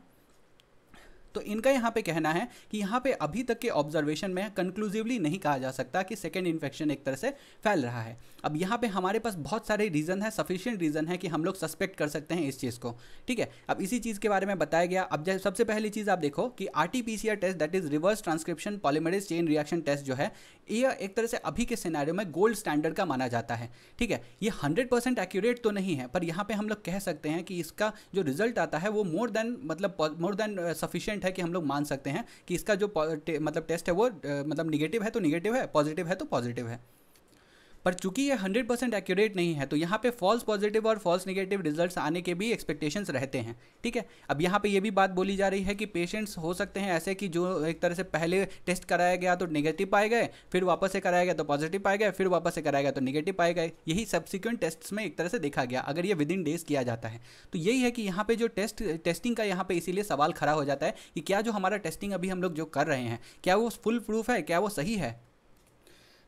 तो इनका यहाँ पे कहना है कि यहाँ पे अभी तक के ऑब्जर्वेशन में कंक्लूसिवली नहीं कहा जा सकता कि सेकेंड इन्फेक्शन एक तरह से फैल रहा है अब यहाँ पे हमारे पास बहुत सारे रीज़न है सफिशियंट रीज़न है कि हम लोग सस्पेक्ट कर सकते हैं इस चीज़ को ठीक है अब इसी चीज़ के बारे में बताया गया अब सबसे पहली चीज़ आप देखो कि R test that is reverse transcription polymerase chain reaction test जो है ये एक तरह से अभी के सिनेरियो में गोल्ड स्टैंडर्ड का माना जाता है ठीक है ये हंड्रेड परसेंट एक्यूरेट तो नहीं है पर यहाँ पे हम लोग कह सकते हैं कि इसका जो रिजल्ट आता है वो मोर देन मतलब मोर देन सफिशियंट है कि हम लोग मान सकते हैं कि इसका जो मतलब टेस्ट है वो uh, मतलब निगेटिव है तो निगेटिव है पॉजिटिव है तो पॉजिटिव है पर चूंकि ये 100 परसेंट एक्यूरेट नहीं है तो यहाँ पे फॉल्स पॉजिटिव और फॉल्स नेगेटिव रिजल्ट्स आने के भी एक्सपेक्टेशंस रहते हैं ठीक है अब यहाँ पे ये भी बात बोली जा रही है कि पेशेंट्स हो सकते हैं ऐसे कि जो एक तरह से पहले टेस्ट कराया गया तो नेगेटिव पाए गए फिर वापस से कराया गया तो पॉजिटिव पाए गए फिर वापस से कराया गया तो निगेटिव पाए गए यही सब्सिक्वेंट टेस्ट में एक तरह से देखा गया अगर ये विद इन डेज किया जाता है तो यही है कि यहाँ पे जो टेस्ट टेस्टिंग का यहाँ पे इसीलिए सवाल खड़ा हो जाता है कि क्या जो हमारा टेस्टिंग अभी हम लोग जो कर रहे हैं क्या वो फुल प्रूफ है क्या वो सही है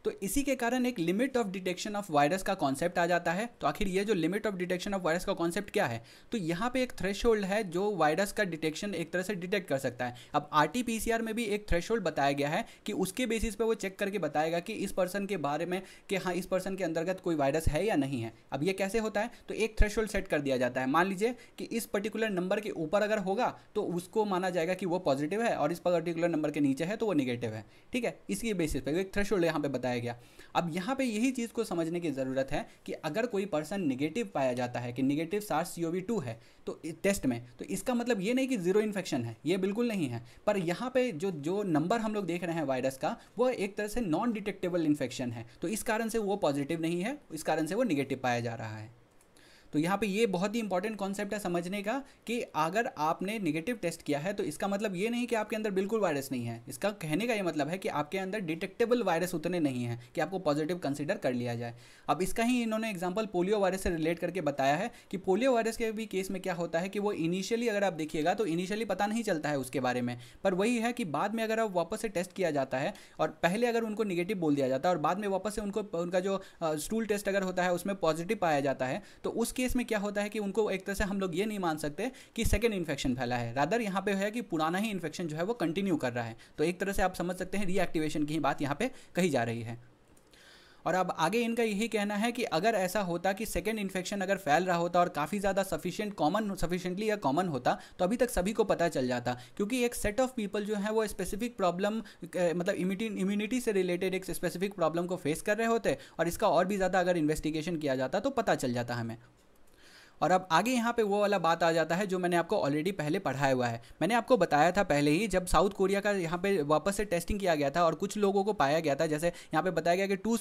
तो इसी के कारण एक limit of detection of virus का कॉन्सेप्ट आ जाता है तो आखिर ये जो limit of detection of virus का कॉन्सेप्ट क्या है तो यहाँ पे एक थ्रेश है जो वायरस का डिटेक्शन एक तरह से डिटेक्ट कर सकता है अब आर में भी एक थ्रेश बताया गया है कि उसके बेसिस पे वो चेक करके बताएगा कि इस पर्सन के बारे में कि हाँ इस पर्सन के अंतर्गत कोई वायरस है या नहीं है अब ये कैसे होता है तो एक थ्रेश सेट कर दिया जाता है मान लीजिए कि इस पर्टिकुलर नंबर के ऊपर अगर होगा तो उसको माना जाएगा कि वो पॉजिटिव है और इस पर्टिकुलर नंबर के नीचे है तो वो निगेटिव है ठीक है इसकी बेसिस पे एक थ्रेश यहाँ पे बताया बताया गया अब यहाँ पे यही चीज़ को समझने की ज़रूरत है कि अगर कोई पर्सन निगेटिव पाया जाता है कि निगेटिव सार्स सी टू है तो टेस्ट में तो इसका मतलब ये नहीं कि ज़ीरो इन्फेक्शन है ये बिल्कुल नहीं है पर यहाँ पे जो जो नंबर हम लोग देख रहे हैं वायरस का वो एक तरह से नॉन डिटेक्टेबल इन्फेक्शन है तो इस कारण से वो पॉजिटिव नहीं है इस कारण से वो निगेटिव पाया जा रहा है तो यहाँ पे ये बहुत ही इंपॉर्टेंट कॉन्सेप्ट है समझने का कि अगर आपने निगेटिव टेस्ट किया है तो इसका मतलब ये नहीं कि आपके अंदर बिल्कुल वायरस नहीं है इसका कहने का ये मतलब है कि आपके अंदर डिटेक्टेबल वायरस उतने नहीं हैं कि आपको पॉजिटिव कंसिडर कर लिया जाए अब इसका ही इन्होंने एग्जाम्पल पोलियो वायरस से रिलेट करके बताया है कि पोलियो वायरस के भी केस में क्या होता है कि वो इनिशियली अगर आप देखिएगा तो इनिशियली पता नहीं चलता है उसके बारे में पर वही है कि बाद में अगर आप वापस से टेस्ट किया जाता है और पहले अगर उनको निगेटिव बोल दिया जाता है और बाद में वापस से उनको उनका जो स्टूल टेस्ट अगर होता है उसमें पॉजिटिव पाया जाता है तो उस केस में क्या होता है कि उनको एक तरह से हम लोग ये नहीं मान सकते कि सेकेंड इन्फेक्शन फैला है रादर यहाँ पे है कि पुराना ही इन्फेक्शन जो है वो कंटिन्यू कर रहा है तो एक तरह से आप समझ सकते हैं रीएक्टिवेशन की ही बात यहाँ पे कही जा रही है और अब आगे इनका यही कहना है कि अगर ऐसा होता कि सेकेंड इन्फेक्शन अगर फैल रहा होता और काफ़ी ज़्यादा सफिशियंट कॉमन सफिशियंटली या कॉमन होता तो अभी तक सभी को पता चल जाता क्योंकि एक सेट ऑफ पीपल जो है वो स्पेसिफिक प्रॉब्लम मतलब इम्यूनिटी से रिलेटेड एक स्पेसिफिक प्रॉब्लम को फेस कर रहे होते और इसका और भी ज़्यादा अगर इन्वेस्टिगेशन किया जाता तो पता चल जाता हमें और अब आगे यहाँ पे वो वाला बात आ जाता है जो मैंने आपको ऑलरेडी पहले पढ़ाया हुआ है मैंने आपको बताया था पहले ही जब साउथ कोरिया का यहाँ पे वापस से टेस्टिंग किया गया था और कुछ लोगों को पाया गया था जैसे यहाँ पे बताया गया कि टू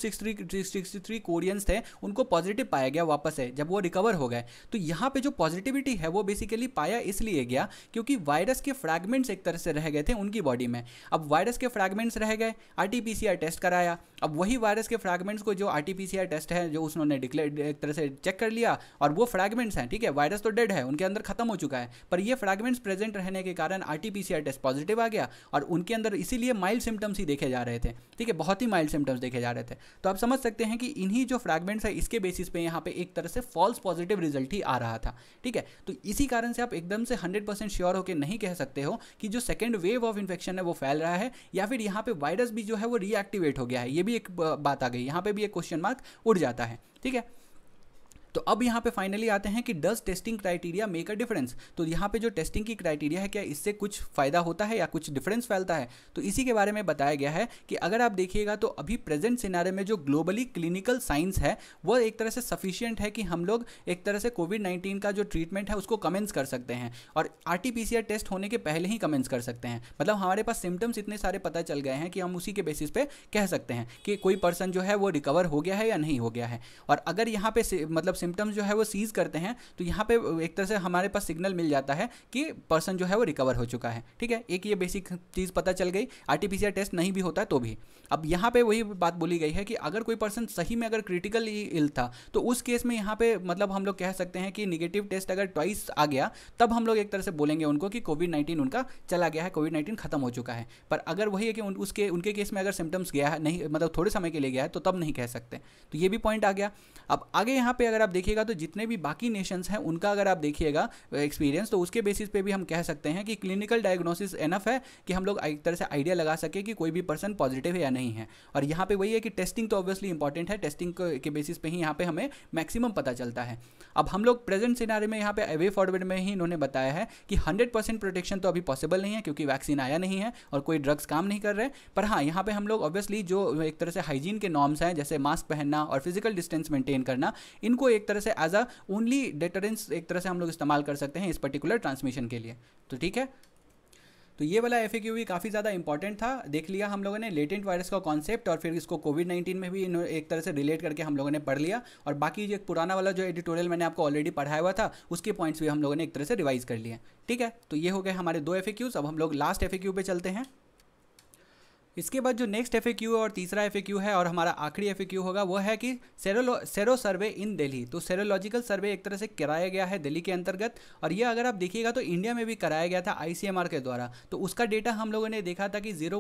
सिक्सटी थ्री कोरियंस थे उनको पॉजिटिव पाया गया वापस से जब वो रिकवर हो गए तो यहाँ पर जो पॉजिटिविटी है वो बेसिकली पाया इसलिए गया क्योंकि वायरस के फ्रैगमेंट्स एक तरह से रह गए थे उनकी बॉडी में अब वायरस के फ्रैगमेंट्स रह गए आर टेस्ट कराया अब वही वायरस के फ्रैगमेंट्स को जो आर टेस्ट है जो उसने डिक्लेयर एक तरह से चेक कर लिया और वो फ्रैगमेंट फ्रैगमेंट्स हैं ठीक है वायरस तो डेड है उनके अंदर खत्म हो चुका है पर ये फ्रैगमेंट्स प्रेजेंट रहने के कारण आर टेस्ट पॉजिटिव आ गया और उनके अंदर इसीलिए माइल्ड सिम्टम्स ही देखे जा रहे थे ठीक है बहुत ही माइल्ड सिम्टम्स देखे जा रहे थे तो आप समझ सकते हैं कि इन्हीं जो फ्रैगमेंट्स है इसके बेसिस पे यहाँ पे एक तरह से फॉल्स पॉजिटिव रिजल्ट ही आ रहा था ठीक है तो इसी कारण से आप एकदम से हंड्रेड श्योर होकर नहीं कह सकते हो कि जो सेकेंड वेव ऑफ इन्फेक्शन है वो फैल रहा है या फिर यहाँ पे वायरस भी जो है वो रीएक्टिवेट हो गया है ये भी एक बात आ गई यहाँ पे भी एक क्वेश्चन मार्क उड़ जाता है ठीक है तो अब यहाँ पे फाइनली आते हैं कि does testing criteria make a difference तो यहाँ पे जो टेस्टिंग की क्राइटेरिया है क्या इससे कुछ फ़ायदा होता है या कुछ डिफरेंस फैलता है तो इसी के बारे में बताया गया है कि अगर आप देखिएगा तो अभी प्रेजेंट सिनारे में जो ग्लोबली क्लिनिकल साइंस है वह एक तरह से सफिशियंट है कि हम लोग एक तरह से कोविड नाइन्टीन का जो ट्रीटमेंट है उसको कमेंस कर सकते हैं और आर टेस्ट होने के पहले ही कमेंस कर सकते हैं मतलब हमारे पास सिम्टम्स इतने सारे पता चल गए हैं कि हम उसी के बेसिस पे कह सकते हैं कि कोई पर्सन जो है वो रिकवर हो गया है या नहीं हो गया है और अगर यहाँ पे मतलब सिम्टम्स जो है वो सीज करते हैं तो यहाँ पे एक तरह से हमारे पास सिग्नल मिल जाता है कि पर्सन जो है वो रिकवर हो चुका है ठीक है एक ये बेसिक चीज़ पता चल गई आर टेस्ट नहीं भी होता है तो भी अब यहाँ पे वही बात बोली गई है कि अगर कोई पर्सन सही में अगर क्रिटिकल इल था तो उस केस में यहाँ पे मतलब हम लोग कह सकते हैं कि निगेटिव टेस्ट अगर ट्वाइस आ गया तब हम लोग एक तरह से बोलेंगे उनको कि कोविड नाइन्टीन उनका चला गया है कोविड नाइन्टीन खत्म हो चुका है पर अगर वही है कि उन, उसके उनके केस में अगर सिम्टम्स गया है नहीं मतलब थोड़े समय के लिए गया है तो तब नहीं कह सकते तो ये भी पॉइंट आ गया अब आगे यहाँ पर अगर आप देखिएगा तो जितने भी बाकी नेशंस हैं उनका अगर आप देखिएगा एक्सपीरियंस तो उसके बेसिस पर भी हम कह सकते हैं कि क्लिनिकल डायग्नोसिस एनफ है कि हम लोग एक तरह से आइडिया लगा सके कि कोई भी पर्सन पॉजिटिव है या नहीं नहीं है और यहाँ पे वही है कि टेस्टिंग तो ऑब्वियसली इंपॉर्टेंट है टेस्टिंग के बेसिस पे ही यहाँ पे हमें मैक्सिमम पता चलता है अब हम लोग प्रेजेंट सिनारे में यहाँ पे अवे फॉरवर्ड में ही इन्होंने बताया है कि हंड्रेड प्रोटेक्शन तो अभी पॉसिबल नहीं है क्योंकि वैक्सीन आया नहीं है और कोई ड्रग्स काम नहीं कर रहे पर हाँ यहाँ पे हम लोग ऑब्वियसली जो एक तरह से हाइजीन के नॉर्म्स हैं जैसे मास्क पहनना और फिजिकल डिस्टेंस मेंटेन करना इनको एक तरह से एज अ ओनली डेटरेंस एक तरह से हम लोग इस्तेमाल कर सकते हैं इस पर्टिकुलर ट्रांसमिशन के लिए तो ठीक है तो ये वाला एफ भी e काफ़ी ज़्यादा इंपॉर्टेंट था देख लिया हम लोगों ने लेटेंट वायरस का कॉन्सेप्ट और फिर इसको कोविड नाइन्टीन में भी एक तरह से रिलेट करके हम लोगों ने पढ़ लिया और बाकी जो पुराना वाला जो एडिटोरियल मैंने आपको ऑलरेडी पढ़ाया हुआ था उसके पॉइंट्स भी हम लोगों ने एक तरह से रिवाइज कर लिए ठीक है तो ये हो गए हमारे दो एफ अब हम लोग लास्ट एफ पे चलते हैं इसके बाद जो नेक्स्ट एफ है और तीसरा एफ है और हमारा आखिरी एफ होगा वो है कि सेरोलो सेरो सर्वे इन दिल्ली तो सेरोलॉजिकल सर्वे एक तरह से कराया गया है दिल्ली के अंतर्गत और यह अगर आप देखिएगा तो इंडिया में भी कराया गया था आई के द्वारा तो उसका डेटा हम लोगों ने देखा था कि जीरो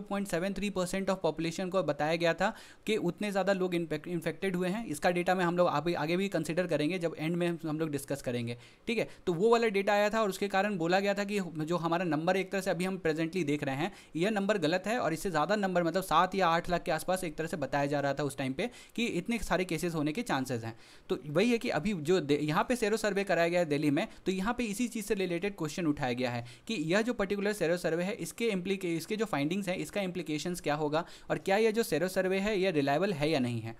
ऑफ पॉपुलेशन को बताया गया था कि उतने ज़्यादा लोग इन्फेक्टेड हुए हैं इसका डेटा में हम लोग आगे भी कंसिडर करेंगे जब एंड में हम लोग डिस्कस करेंगे ठीक है तो वो वाला डेटा आया था और उसके कारण बोला गया था कि जो हमारा नंबर एक तरह से अभी हम प्रेजेंटली देख रहे हैं यह नंबर गलत है और इससे ज़्यादा नंबर मतलब सात या आठ लाख के आसपास एक तरह से बताया जा रहा था उस टाइम पे कि इतने सारे केसेस होने के चांसेस हैं तो वही है कि अभी जो यहाँ पे सेरो सर्वे कराया गया है दिल्ली में तो यहाँ पे इसी चीज़ से रिलेटेड क्वेश्चन उठाया गया है कि यह जो पर्टिकुलर सेरो सर्वे है इसके इम्प्लीके इसके जो फाइंडिंग्स हैं इसका इम्प्लीकेशंस क्या होगा और क्या यह जो सेरो सर्वे है यह रिलायबल है या नहीं है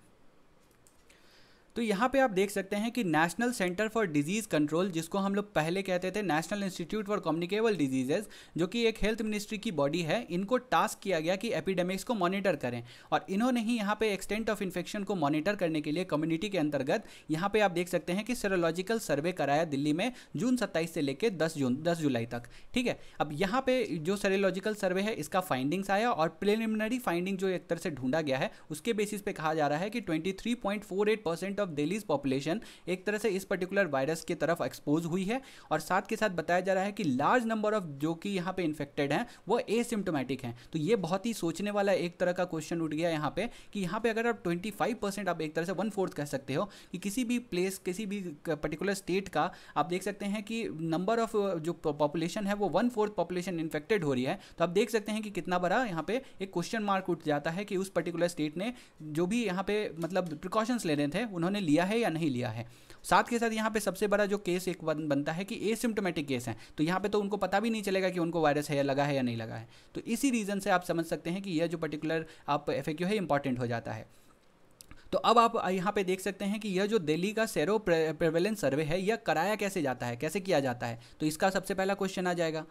तो यहाँ पे आप देख सकते हैं कि National Centre for Disease Control जिसको हम लोग पहले कहते थे National Institute for Communicable Diseases जो कि एक हेल्थ मिनिस्ट्री की बॉडी है इनको टास्क किया गया कि एपिडेमिक्स को मॉनिटर करें और इन्होंने ही यहाँ पे एक्सटेंट ऑफ इन्फेक्शन को मॉनिटर करने के लिए कम्युनिटी के अंतर्गत यहाँ पे आप देख सकते हैं कि सेरोलॉजिकल सर्वे कराया दिल्ली में जून सत्ताईस से लेकर दस जून दस जुलाई तक ठीक है अब यहाँ पे जो सेरोलॉजिकल सर्वे है इसका फाइंडिंग्स आया और प्रिलिमिनरी फाइंडिंग जो एक तरह से ढूंढा गया है उसके बेसिस पे कहा जा रहा है कि twenty percent of of Delhi's population एक तरह से इस पर्टिकुलर वायरस की तरफ एक्सपोज हुई है और साथ के साथ बताया जा रहा है कि लार्ज नंबर ऑफ जो कि यहाँ पे इन्फेक्टेड हैं वो एसिम्टोमेटिक हैं तो ये बहुत ही सोचने वाला एक तरह का क्वेश्चन उठ गया यहाँ पे कि यहाँ पे अगर आप ट्वेंटी फाइव परसेंट आप एक तरह से वन फोर्थ कह सकते हो कि किसी भी प्लेस किसी भी पर्टिकुलर स्टेट का आप देख सकते हैं कि नंबर ऑफ जो पॉपुलेशन है वो वन फोर्थ पॉपुलेशन इन्फेक्टेड हो रही है तो आप देख सकते हैं कि कितना बड़ा यहाँ पे एक क्वेश्चन मार्क उठ जाता है कि उस पर्टिकुलर स्टेट ने जो भी यहाँ पे मतलब प्रिकॉशंस ले रहे थे उन्होंने उन्होंने लिया है या नहीं लिया है साथ के साथ यहाँ पे सबसे बड़ा जो केस एक बन, बनता है कि एसिम्टोमेटिक केस हैं तो यहाँ पे तो उनको पता भी नहीं चलेगा कि उनको वायरस है या लगा है या नहीं लगा है तो इसी रीज़न से आप समझ सकते हैं कि यह जो पर्टिकुलर आप एफ है इंपॉर्टेंट हो जाता है तो अब आप यहाँ पे देख सकते हैं कि यह जो दिल्ली का सेरो प्रेवेलेंस सर्वे है यह कराया कैसे जाता है कैसे किया जाता है तो इसका सबसे पहला क्वेश्चन आ जाएगा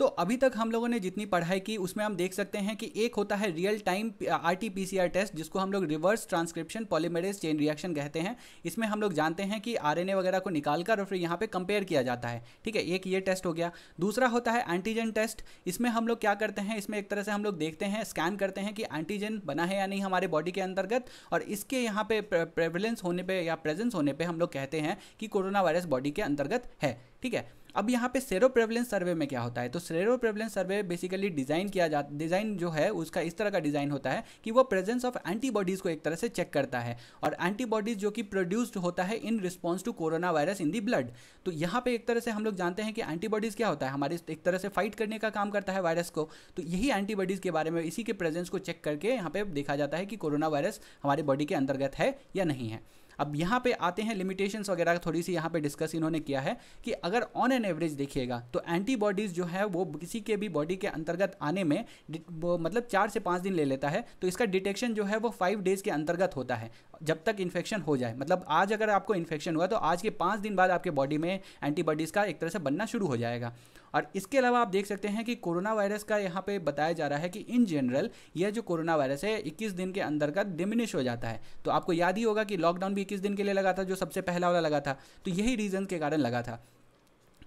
तो अभी तक हम लोगों ने जितनी पढ़ाई की उसमें हम देख सकते हैं कि एक होता है real time R T P C R test जिसको हम लोग reverse transcription polymerase chain reaction कहते हैं इसमें हम लोग जानते हैं कि आर एन ए वगैरह को निकाल कर और फिर यहाँ पर कंपेयर किया जाता है ठीक है एक ये टेस्ट हो गया दूसरा होता है एंटीजन टेस्ट इसमें हम लोग क्या करते हैं इसमें एक तरह से हम लोग देखते हैं स्कैन करते हैं कि एंटीजन बना है या नहीं हमारे बॉडी के अंतर्गत और इसके यहाँ पे प्रेवलेंस होने पे या प्रेजेंस होने पे हम लोग कहते हैं कि कोरोना वायरस बॉडी के अंतर्गत है ठीक है अब यहाँ पे सेरो प्रेवलेंस सर्वे में क्या होता है तो sero prevalence survey basically design किया जा डिज़ाइन जो है उसका इस तरह का डिज़ाइन होता है कि वो प्रेजेंस ऑफ एंटीबॉडीज़ को एक तरह से चेक करता है और एंटीबॉडीज़ जो कि प्रोड्यूस्ड होता है in response to corona virus in the blood तो यहाँ पर एक तरह से हम लोग जानते हैं कि एंटीबॉडीज़ क्या होता है हमारे एक तरह से फाइट करने का काम करता है वायरस को तो यही एंटीबॉडीज़ के बारे में इसी के प्रेजेंस को चेक करके यहाँ पर देखा जाता है कि कोरोना वायरस हमारे बॉडी के अंतर्गत है या नहीं है अब यहाँ पे आते हैं लिमिटेशंस वगैरह थोड़ी सी यहाँ पे डिस्कस इन्होंने किया है कि अगर ऑन एन एवरेज देखिएगा तो एंटीबॉडीज़ जो है वो किसी के भी बॉडी के अंतर्गत आने में मतलब चार से पाँच दिन ले लेता है तो इसका डिटेक्शन जो है वो फाइव डेज़ के अंतर्गत होता है जब तक इन्फेक्शन हो जाए मतलब आज अगर आपको इन्फेक्शन हुआ तो आज के पाँच दिन बाद आपके बॉडी में एंटीबॉडीज़ का एक तरह से बनना शुरू हो जाएगा और इसके अलावा आप देख सकते हैं कि कोरोना वायरस का यहाँ पे बताया जा रहा है कि इन जनरल यह जो कोरोना वायरस है इक्कीस दिन के अंदर का डिमिनिश हो जाता है तो आपको याद ही होगा कि लॉकडाउन भी इक्कीस दिन के लिए लगा था जो सबसे पहला वाला लगा था तो यही रीज़न के कारण लगा था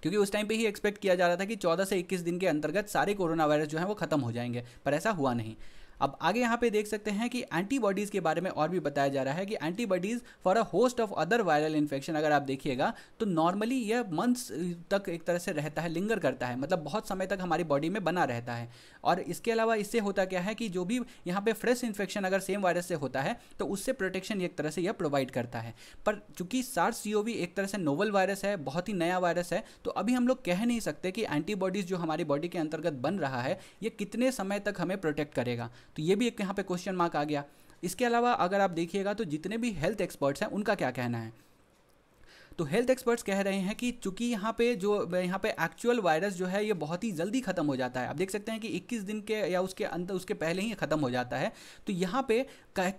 क्योंकि उस टाइम पे ही एक्सपेक्ट किया जा रहा था कि 14 से 21 दिन के अंतर्गत सारे कोरोना वायरस जो है वो खत्म हो जाएंगे पर ऐसा हुआ नहीं अब आगे यहाँ पे देख सकते हैं कि एंटीबॉडीज़ के बारे में और भी बताया जा रहा है कि antibodies for a host of other viral infection अगर आप देखिएगा तो नॉर्मली यह मंथ्स तक एक तरह से रहता है लिंगर करता है मतलब बहुत समय तक हमारी बॉडी में बना रहता है और इसके अलावा इससे होता क्या है कि जो भी यहाँ पे फ्रेश इन्फेक्शन अगर सेम वायरस से होता है तो उससे प्रोटेक्शन एक तरह से यह प्रोवाइड करता है पर चूंकि सार्स सी एक तरह से नोवल वायरस है बहुत ही नया वायरस है तो अभी हम लोग कह नहीं सकते कि एंटीबॉडीज़ जो हमारी बॉडी के अंतर्गत बन रहा है ये कितने समय तक हमें प्रोटेक्ट करेगा तो ये भी एक यहाँ पे क्वेश्चन मार्क आ गया इसके अलावा अगर आप देखिएगा तो जितने भी हेल्थ एक्सपर्ट्स हैं उनका क्या कहना है तो हेल्थ एक्सपर्ट्स कह रहे हैं कि चूंकि यहाँ पे जो यहाँ पे एक्चुअल वायरस जो है ये बहुत ही जल्दी खत्म हो जाता है आप देख सकते हैं कि 21 दिन के या उसके अंत उसके पहले ही खत्म हो जाता है तो यहाँ पे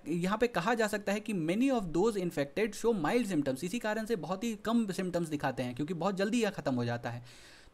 यहाँ पे कहा जा सकता है कि many of those infected show mild symptoms इसी कारण से बहुत ही कम सिम्टम्स दिखाते हैं क्योंकि बहुत जल्दी यह खत्म हो जाता है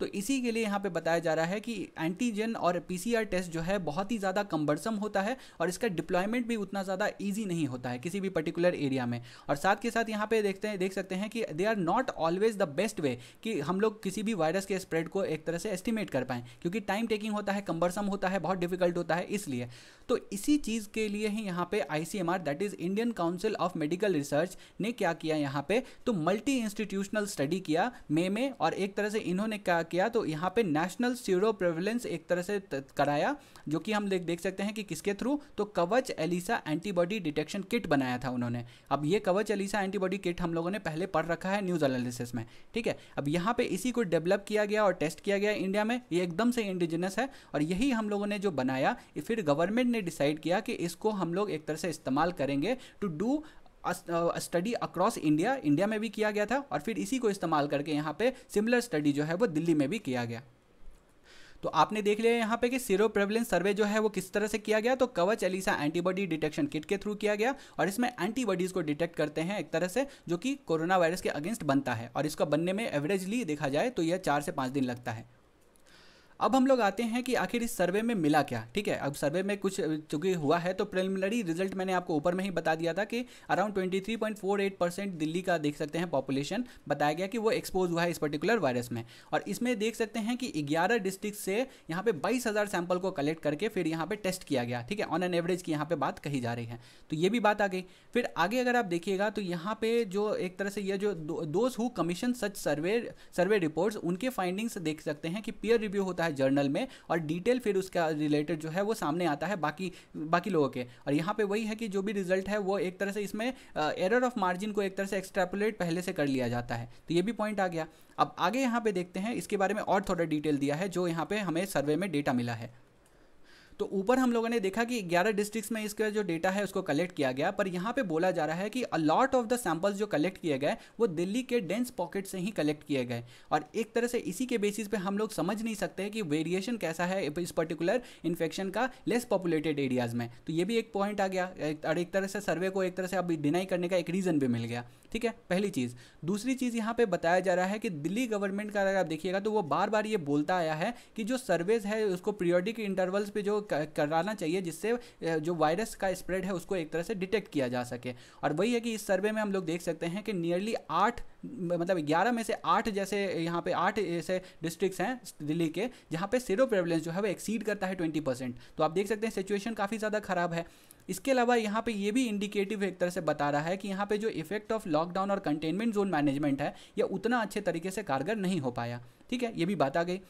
तो इसी के लिए यहाँ पे बताया जा रहा है कि एंटीजन और पीसीआर टेस्ट जो है बहुत ही ज़्यादा कम्बरसम होता है और इसका डिप्लॉयमेंट भी उतना ज़्यादा ईजी नहीं होता है किसी भी पर्टिकुलर एरिया में और साथ के साथ यहाँ पे देखते हैं देख सकते हैं कि they are not always the best way कि हम लोग किसी भी वायरस के स्प्रेड को एक तरह से एस्टिमेट कर पाएँ क्योंकि टाइम टेकिंग होता है कम्बरसम होता है बहुत डिफिकल्ट होता है इसलिए तो इसी चीज़ के लिए ही यहाँ पे I that is Indian Council of Medical Research ने क्या किया यहाँ पे तो मल्टी इंस्टीट्यूशनल स्टडी किया मे में और एक तरह से इन्होंने क्या किया तो यहाँ पे नेशनल सीरो प्रेवलेंस एक तरह से कराया जो कि हम देख देख सकते हैं कि किसके थ्रू तो Kavach ELISA antibody detection kit बनाया था उन्होंने अब ये कवच एलिसा एंटीबॉडी किट हम लोगों ने पहले पढ़ रखा है न्यूज़ एनालिसिस में ठीक है अब यहाँ पे इसी को डेवलप किया गया और टेस्ट किया गया इंडिया में ये एकदम से इंडिजिनस है और यही हम लोगों ने जो बनाया फिर गवर्नमेंट ने डिसाइड किया कि इसको हम लोग एक तरह से इस्तेमाल करेंगे to do study across India India में भी किया गया था और फिर इसी को इस्तेमाल करके यहाँ पे सिमिलर स्टडी जो है वो दिल्ली में भी किया गया तो आपने देख लिया यहाँ पे कि सीरो प्रेवलेंस सर्वे जो है वो किस तरह से किया गया तो Kavach ELISA antibody detection kit के थ्रू किया गया और इसमें एंटीबॉडीज़ को डिटेक्ट करते हैं एक तरह से जो कि कोरोना वायरस के अगेंस्ट बनता है और इसका बनने में एवरेजली देखा जाए तो यह चार से पाँच दिन लगता है अब हम लोग आते हैं कि आखिर इस सर्वे में मिला क्या ठीक है अब सर्वे में कुछ चूंकि हुआ है तो प्रिलिमिनरी रिजल्ट मैंने आपको ऊपर में ही बता दिया था कि अराउंड 23.48 परसेंट दिल्ली का देख सकते हैं पॉपुलेशन बताया गया कि वो एक्सपोज हुआ है इस पर्टिकुलर वायरस में और इसमें देख सकते हैं कि ग्यारह डिस्ट्रिक्ट से यहाँ पे बाईस सैंपल को कलेक्ट करके फिर यहाँ पे टेस्ट किया गया ठीक है ऑन एन एवरेज की यहाँ पे बात कही जा रही है तो ये भी बात आ गई फिर आगे अगर आप देखिएगा तो यहाँ पे जो एक तरह से यह जो those who commission such survey survey reports उनके फाइंडिंग्स देख सकते हैं कि पियर रिव्यू होता है है जर्नल में और डिटेल फिर उसका रिलेटेड जो है वो सामने आता है बाकी बाकी लोगों के और यहाँ पे वही है कि जो भी रिजल्ट है वो एक तरह से इसमें एरर ऑफ मार्जिन को एक तरह से एक्सट्रापुलेट पहले से कर लिया जाता है तो ये भी पॉइंट आ गया अब आगे यहाँ पे देखते हैं इसके बारे में और थोड़ा डिटेल दिया है जो यहाँ पे हमें सर्वे में डेटा मिला है तो ऊपर हम लोगों ने देखा कि 11 डिस्ट्रिक्ट्स में इसका जो डेटा है उसको कलेक्ट किया गया पर यहाँ पे बोला जा रहा है कि अलॉट ऑफ द सैम्पल्स जो कलेक्ट किए गए वो दिल्ली के डेंस पॉकेट से ही कलेक्ट किए गए और एक तरह से इसी के बेसिस पे हम लोग समझ नहीं सकते कि वेरिएशन कैसा है इस पर्टिकुलर इन्फेक्शन का लेस पॉपुलेटेड एरियाज में तो ये भी एक पॉइंट आ गया और एक तरह से सर्वे को एक तरह से अब डिनाई करने का एक रीज़न भी मिल गया ठीक है पहली चीज़ दूसरी चीज़ यहाँ पे बताया जा रहा है कि दिल्ली गवर्नमेंट का अगर आप देखिएगा तो वो बार बार ये बोलता आया है कि जो सर्वेज है उसको पीरियडिक इंटरवल्स पे जो कराना चाहिए जिससे जो वायरस का स्प्रेड है उसको एक तरह से डिटेक्ट किया जा सके और वही है कि इस सर्वे में हम लोग देख सकते हैं कि नियरली आठ मतलब ग्यारह में से आठ जैसे यहाँ पे आठ ऐसे डिस्ट्रिक्ट्स हैं दिल्ली के जहाँ पे सीरो प्रेवलेंस जो है वो एक्सीड करता है ट्वेंटी परसेंट तो आप देख सकते हैं सिचुएशन काफ़ी ज़्यादा ख़राब है इसके अलावा यहाँ पे ये भी इंडिकेटिव एक तरह से बता रहा है कि यहाँ पे जो इफेक्ट ऑफ लॉकडाउन और कंटेनमेंट जोन मैनेजमेंट है यह उतना अच्छे तरीके से कारगर नहीं हो पाया ठीक है ये भी बात आ गई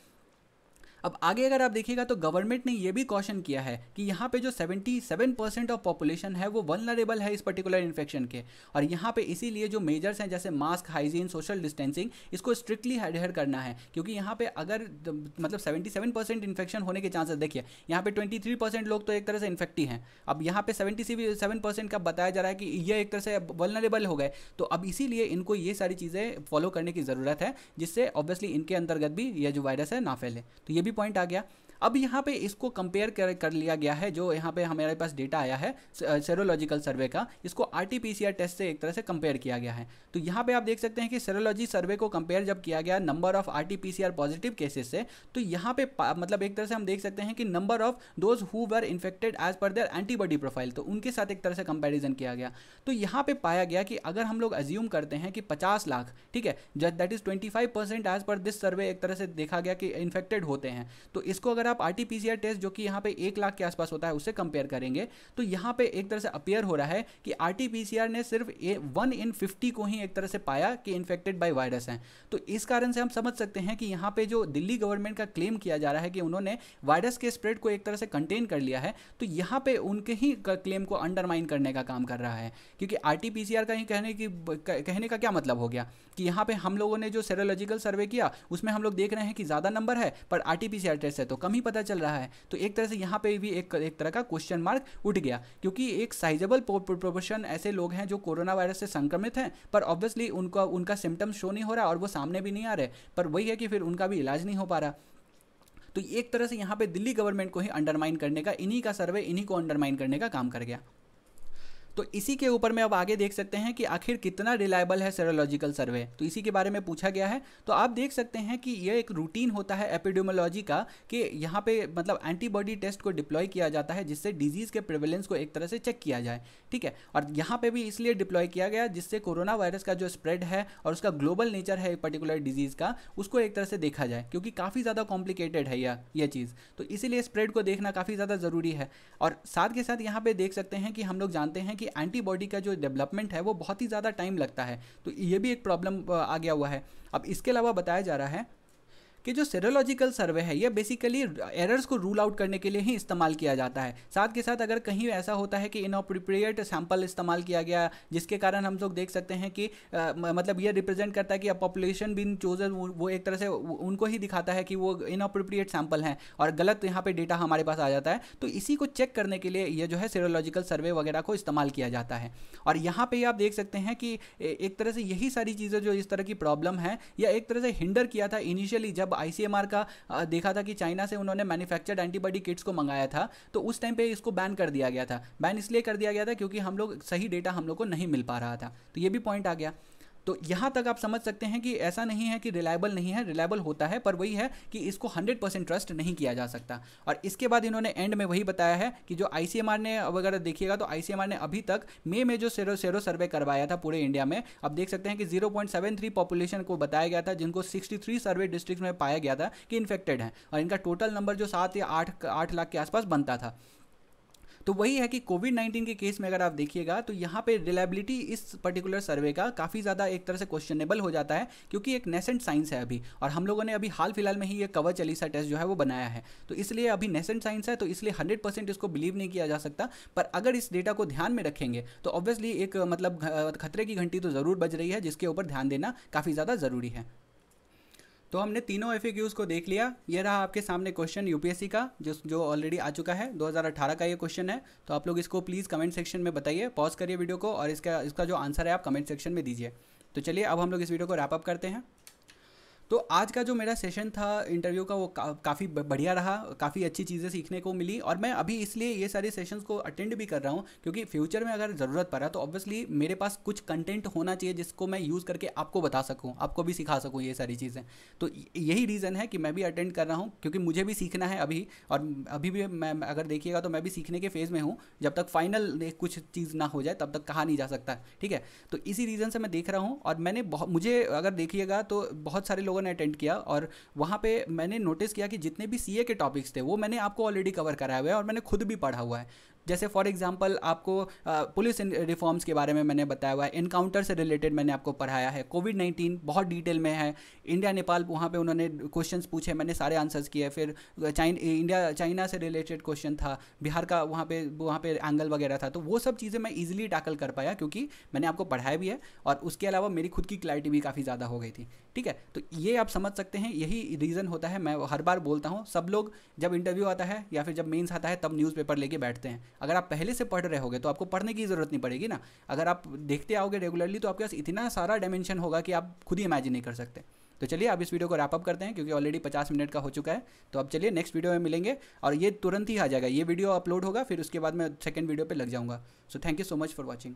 अब आगे अगर आप देखिएगा तो गवर्नमेंट ने यह भी कॉशन किया है कि यहाँ पे जो 77 परसेंट ऑफ पॉपुलेशन है वो वनरेबल है इस पर्टिकुलर इन्फेक्शन के और यहाँ पे इसीलिए जो मेजर्स हैं जैसे मास्क हाइजीन सोशल डिस्टेंसिंग इसको स्ट्रिक्टली एडहेयर करना है क्योंकि यहाँ पे अगर मतलब 77 परसेंट इन्फेक्शन होने के चांसेस देखिए यहाँ पे 23 परसेंट लोग तो एक तरह से इन्फेक्टिव हैं अब यहाँ पे सेवेंटी परसेंट का बताया जा रहा है कि यह एक तरह से वनरेबल हो गए तो अब इसीलिए इनको ये सारी चीज़ें फॉलो करने की ज़रूरत है जिससे ऑब्वियसली इनके अंतर्गत भी यह जो वायरस है ना फैले तो ये भी भी पॉइंट आ गया अब यहाँ पे इसको कंपेयर कर, कर लिया गया है जो यहाँ पे हमारे पास डेटा आया है सेरोलॉजिकल सर्वे का इसको आर टेस्ट से एक तरह से कंपेयर किया गया है तो यहाँ पे आप देख सकते हैं कि सेरोलॉजी सर्वे को कंपेयर जब किया गया number of our positive cases से तो यहाँ पे मतलब एक तरह से हम देख सकते हैं कि number of those who were infected as per their antibody profile तो उनके साथ एक तरह से कंपेरिजन किया गया तो यहाँ पे पाया गया कि अगर हम लोग अज्यूम करते हैं कि पचास लाख ठीक है that is twenty five percent as per this survey एक तरह से देखा गया कि इन्फेक्टेड होते हैं तो इसको अगर आप आर टी टेस्ट जो कि यहाँ पे एक लाख के आसपास होता है उससे कंपेयर करेंगे तो यहाँ पे एक तरह से अपेयर हो रहा है कि आर टी ने सिर्फ ए वन इन फिफ्टी को ही एक तरह से पाया कि इन्फेक्टेड बाई वायरस हैं तो इस कारण से हम समझ सकते हैं कि यहाँ पे जो दिल्ली गवर्नमेंट का क्लेम किया जा रहा है कि उन्होंने वायरस के स्प्रेड को एक तरह से कंटेन कर लिया है तो यहाँ पे उनके ही क्लेम को अंडरमाइन करने का काम कर रहा है क्योंकि आर टी का ही कहने की कहने का क्या मतलब हो गया कि यहाँ पे हम लोगों ने जो सेरोलॉजिकल सर्वे किया उसमें हम लोग देख रहे हैं कि ज़्यादा नंबर है पर आर टेस्ट है तो कम ही नहीं पता चल रहा है तो एक तरह से यहाँ पे भी एक एक तरह का क्वेश्चन मार्क उठ गया क्योंकि एक साइजेबल प्रोपोर्शन ऐसे लोग हैं जो कोरोना वायरस से संक्रमित हैं पर ऑब्वियसली उनका उनका सिम्टम्स शो नहीं हो रहा और वो सामने भी नहीं आ रहे पर वही है कि फिर उनका भी इलाज नहीं हो पा रहा तो एक तरह से यहाँ पे दिल्ली गवर्नमेंट को ही अंडरमाइन करने का इन्हीं का सर्वे इन्हीं को अंडरमाइन करने का काम कर गया तो इसी के ऊपर में अब आगे देख सकते हैं कि आखिर कितना रिलायबल है सेरोलॉजिकल सर्वे तो इसी के बारे में पूछा गया है तो आप देख सकते हैं कि यह एक रूटीन होता है एपिडेमोलॉजी का कि यहाँ पे मतलब एंटीबॉडी टेस्ट को डिप्लॉय किया जाता है जिससे डिजीज़ के प्रिवेलेंस को एक तरह से चेक किया जाए ठीक है और यहाँ पे भी इसलिए डिप्लॉय किया गया जिससे कोरोना वायरस का जो स्प्रेड है और उसका ग्लोबल नेचर है एक पर्टिकुलर डिजीज़ का उसको एक तरह से देखा जाए क्योंकि काफ़ी ज़्यादा कॉम्प्लिकेटेड है यह यह चीज़ तो इसीलिए स्प्रेड को देखना काफ़ी ज़्यादा ज़रूरी है और साथ के साथ यहाँ पर देख सकते हैं कि हम लोग जानते हैं कि एंटीबॉडी का जो डेवलपमेंट है वो बहुत ही ज़्यादा टाइम लगता है तो ये भी एक प्रॉब्लम आ गया हुआ है अब इसके अलावा बताया जा रहा है कि जो सेरोलॉजिकल सर्वे है यह बेसिकली एरर्स को रूल आउट करने के लिए ही इस्तेमाल किया जाता है साथ के साथ अगर कहीं ऐसा होता है कि इनअप्रोप्रिएट सैंपल इस्तेमाल किया गया जिसके कारण हम लोग देख सकते हैं कि आ, मतलब ये रिप्रेजेंट करता है कि पॉपुलेशन बिन चोजन वो एक तरह से उनको ही दिखाता है कि वो इनअप्रोप्रिएट सैंपल हैं और गलत यहाँ पर डेटा हमारे पास आ जाता है तो इसी को चेक करने के लिए यह जो है सेरोलॉजिकल सर्वे वगैरह को इस्तेमाल किया जाता है और यहाँ पर आप देख सकते हैं कि एक तरह से यही सारी चीज़ें जो इस तरह की प्रॉब्लम है या एक तरह से हिंडर किया था इनिशियली जब जब आईसीएमआर का देखा था कि चाइना से उन्होंने मैन्युफैक्चर्ड एंटीबॉडी किट्स को मंगाया था तो उस टाइम पर इसको बैन कर दिया गया था बैन इसलिए कर दिया गया था क्योंकि हम लोग सही डेटा हम लोग को नहीं मिल पा रहा था तो ये भी पॉइंट आ गया तो यहाँ तक आप समझ सकते हैं कि ऐसा नहीं है कि रिलायबल नहीं है रिलायबल होता है पर वही है कि इसको हंड्रेड परसेंट ट्रस्ट नहीं किया जा सकता और इसके बाद इन्होंने एंड में वही बताया है कि जो आई ने अगर देखिएगा तो आई ने अभी तक मे में जो सेरो सेरो सर्वे करवाया था पूरे इंडिया में अब देख सकते हैं कि जीरो पॉपुलेशन को बताया गया था जिनको सिक्सटी सर्वे डिस्ट्रिक्ट में पाया गया था कि इन्फेक्टेड है और इनका टोटल नंबर जो सात या आठ आठ लाख के आसपास बनता था तो वही है कि कोविड नाइन्टीन के केस में अगर आप देखिएगा तो यहाँ पे रिलायबिलिटी इस पर्टिकुलर सर्वे का काफ़ी ज़्यादा एक तरह से क्वेश्चनेबल हो जाता है क्योंकि एक नेसेंट साइंस है अभी और हम लोगों ने अभी हाल फिलहाल में ही ये कवर चलीसा टेस्ट जो है वो बनाया है तो इसलिए अभी नेसेंट साइंस है तो इसलिए हंड्रेड इसको बिलीव नहीं किया जा सकता पर अगर इस डेटा को ध्यान में रखेंगे तो ऑब्वियसली एक मतलब खतरे की घंटी तो ज़रूर बज रही है जिसके ऊपर ध्यान देना काफ़ी ज़्यादा ज़रूरी है तो हमने तीनों एफ को देख लिया ये रहा आपके सामने क्वेश्चन यूपीएससी का जो जो ऑलरेडी आ चुका है 2018 का ये क्वेश्चन है तो आप लोग इसको प्लीज़ कमेंट सेक्शन में बताइए पॉज करिए वीडियो को और इसका इसका जो आंसर है आप कमेंट सेक्शन में दीजिए तो चलिए अब हम लोग इस वीडियो को रैपअप करते हैं तो आज का जो मेरा सेशन था इंटरव्यू का वो का, काफ़ी बढ़िया रहा काफ़ी अच्छी चीज़ें सीखने को मिली और मैं अभी इसलिए ये सारे सेशंस को अटेंड भी कर रहा हूँ क्योंकि फ्यूचर में अगर ज़रूरत पड़ा तो ऑब्वियसली मेरे पास कुछ कंटेंट होना चाहिए जिसको मैं यूज़ करके आपको बता सकूँ आपको भी सिखा सकूँ ये सारी चीज़ें तो यही रीज़न है कि मैं भी अटेंड कर रहा हूँ क्योंकि मुझे भी सीखना है अभी और अभी भी मैं अगर देखिएगा तो मैं भी सीखने के फेज़ में हूँ जब तक फाइनल कुछ चीज़ ना हो जाए तब तक कहा नहीं जा सकता ठीक है तो इसी रीज़न से मैं देख रहा हूँ और मैंने मुझे अगर देखिएगा तो बहुत सारे लोगों लोगों ने अटेंड किया और वहाँ पे मैंने नोटिस किया कि जितने भी सीए के टॉपिक्स थे वो मैंने आपको ऑलरेडी कवर कराया हुआ है और मैंने खुद भी पढ़ा हुआ है जैसे फॉर एग्जाम्पल आपको पुलिस रिफॉर्म्स के बारे में मैंने बताया हुआ है इनकाउंटर से रिलेटेड मैंने आपको पढ़ाया है कोविड नाइन्टीन बहुत डिटेल में है इंडिया नेपाल वहाँ पर उन्होंने क्वेश्चन पूछे मैंने सारे आंसर्स किए फिर चाइन इंडिया चाइना से रिलेटेड क्वेश्चन था बिहार का वहाँ पे वहाँ पे एंगल वगैरह था तो वो सब चीज़ें मैं इजिली टैकल कर पाया क्योंकि मैंने आपको पढ़ाया भी है और उसके अलावा मेरी खुद की क्लैरिटी भी काफ़ी ज़्यादा हो गई थी ठीक है तो ये आप समझ सकते हैं यही रीज़न होता है मैं हर बार बोलता हूँ सब लोग जब इंटरव्यू आता है या फिर जब मेन्स आता है तब न्यूज़पेपर लेके बैठते हैं अगर आप पहले से पढ़ रहे होगे तो आपको पढ़ने की ज़रूरत नहीं पड़ेगी ना अगर आप देखते आओगे रेगुलरली तो आपके पास इतना सारा डायमेंशन होगा कि आप खुद ही इमेजिन नहीं कर सकते तो चलिए आप इस वीडियो को रैपअप करते हैं क्योंकि ऑलरेडी 50 मिनट का हो चुका है तो अब चलिए नेक्स्ट वीडियो में मिलेंगे और ये तुरंत ही आ जाएगा ये वीडियो अपलोड होगा फिर उसके बाद मैं सेकंड वीडियो पे लग जाऊंगा so thank you so much for watching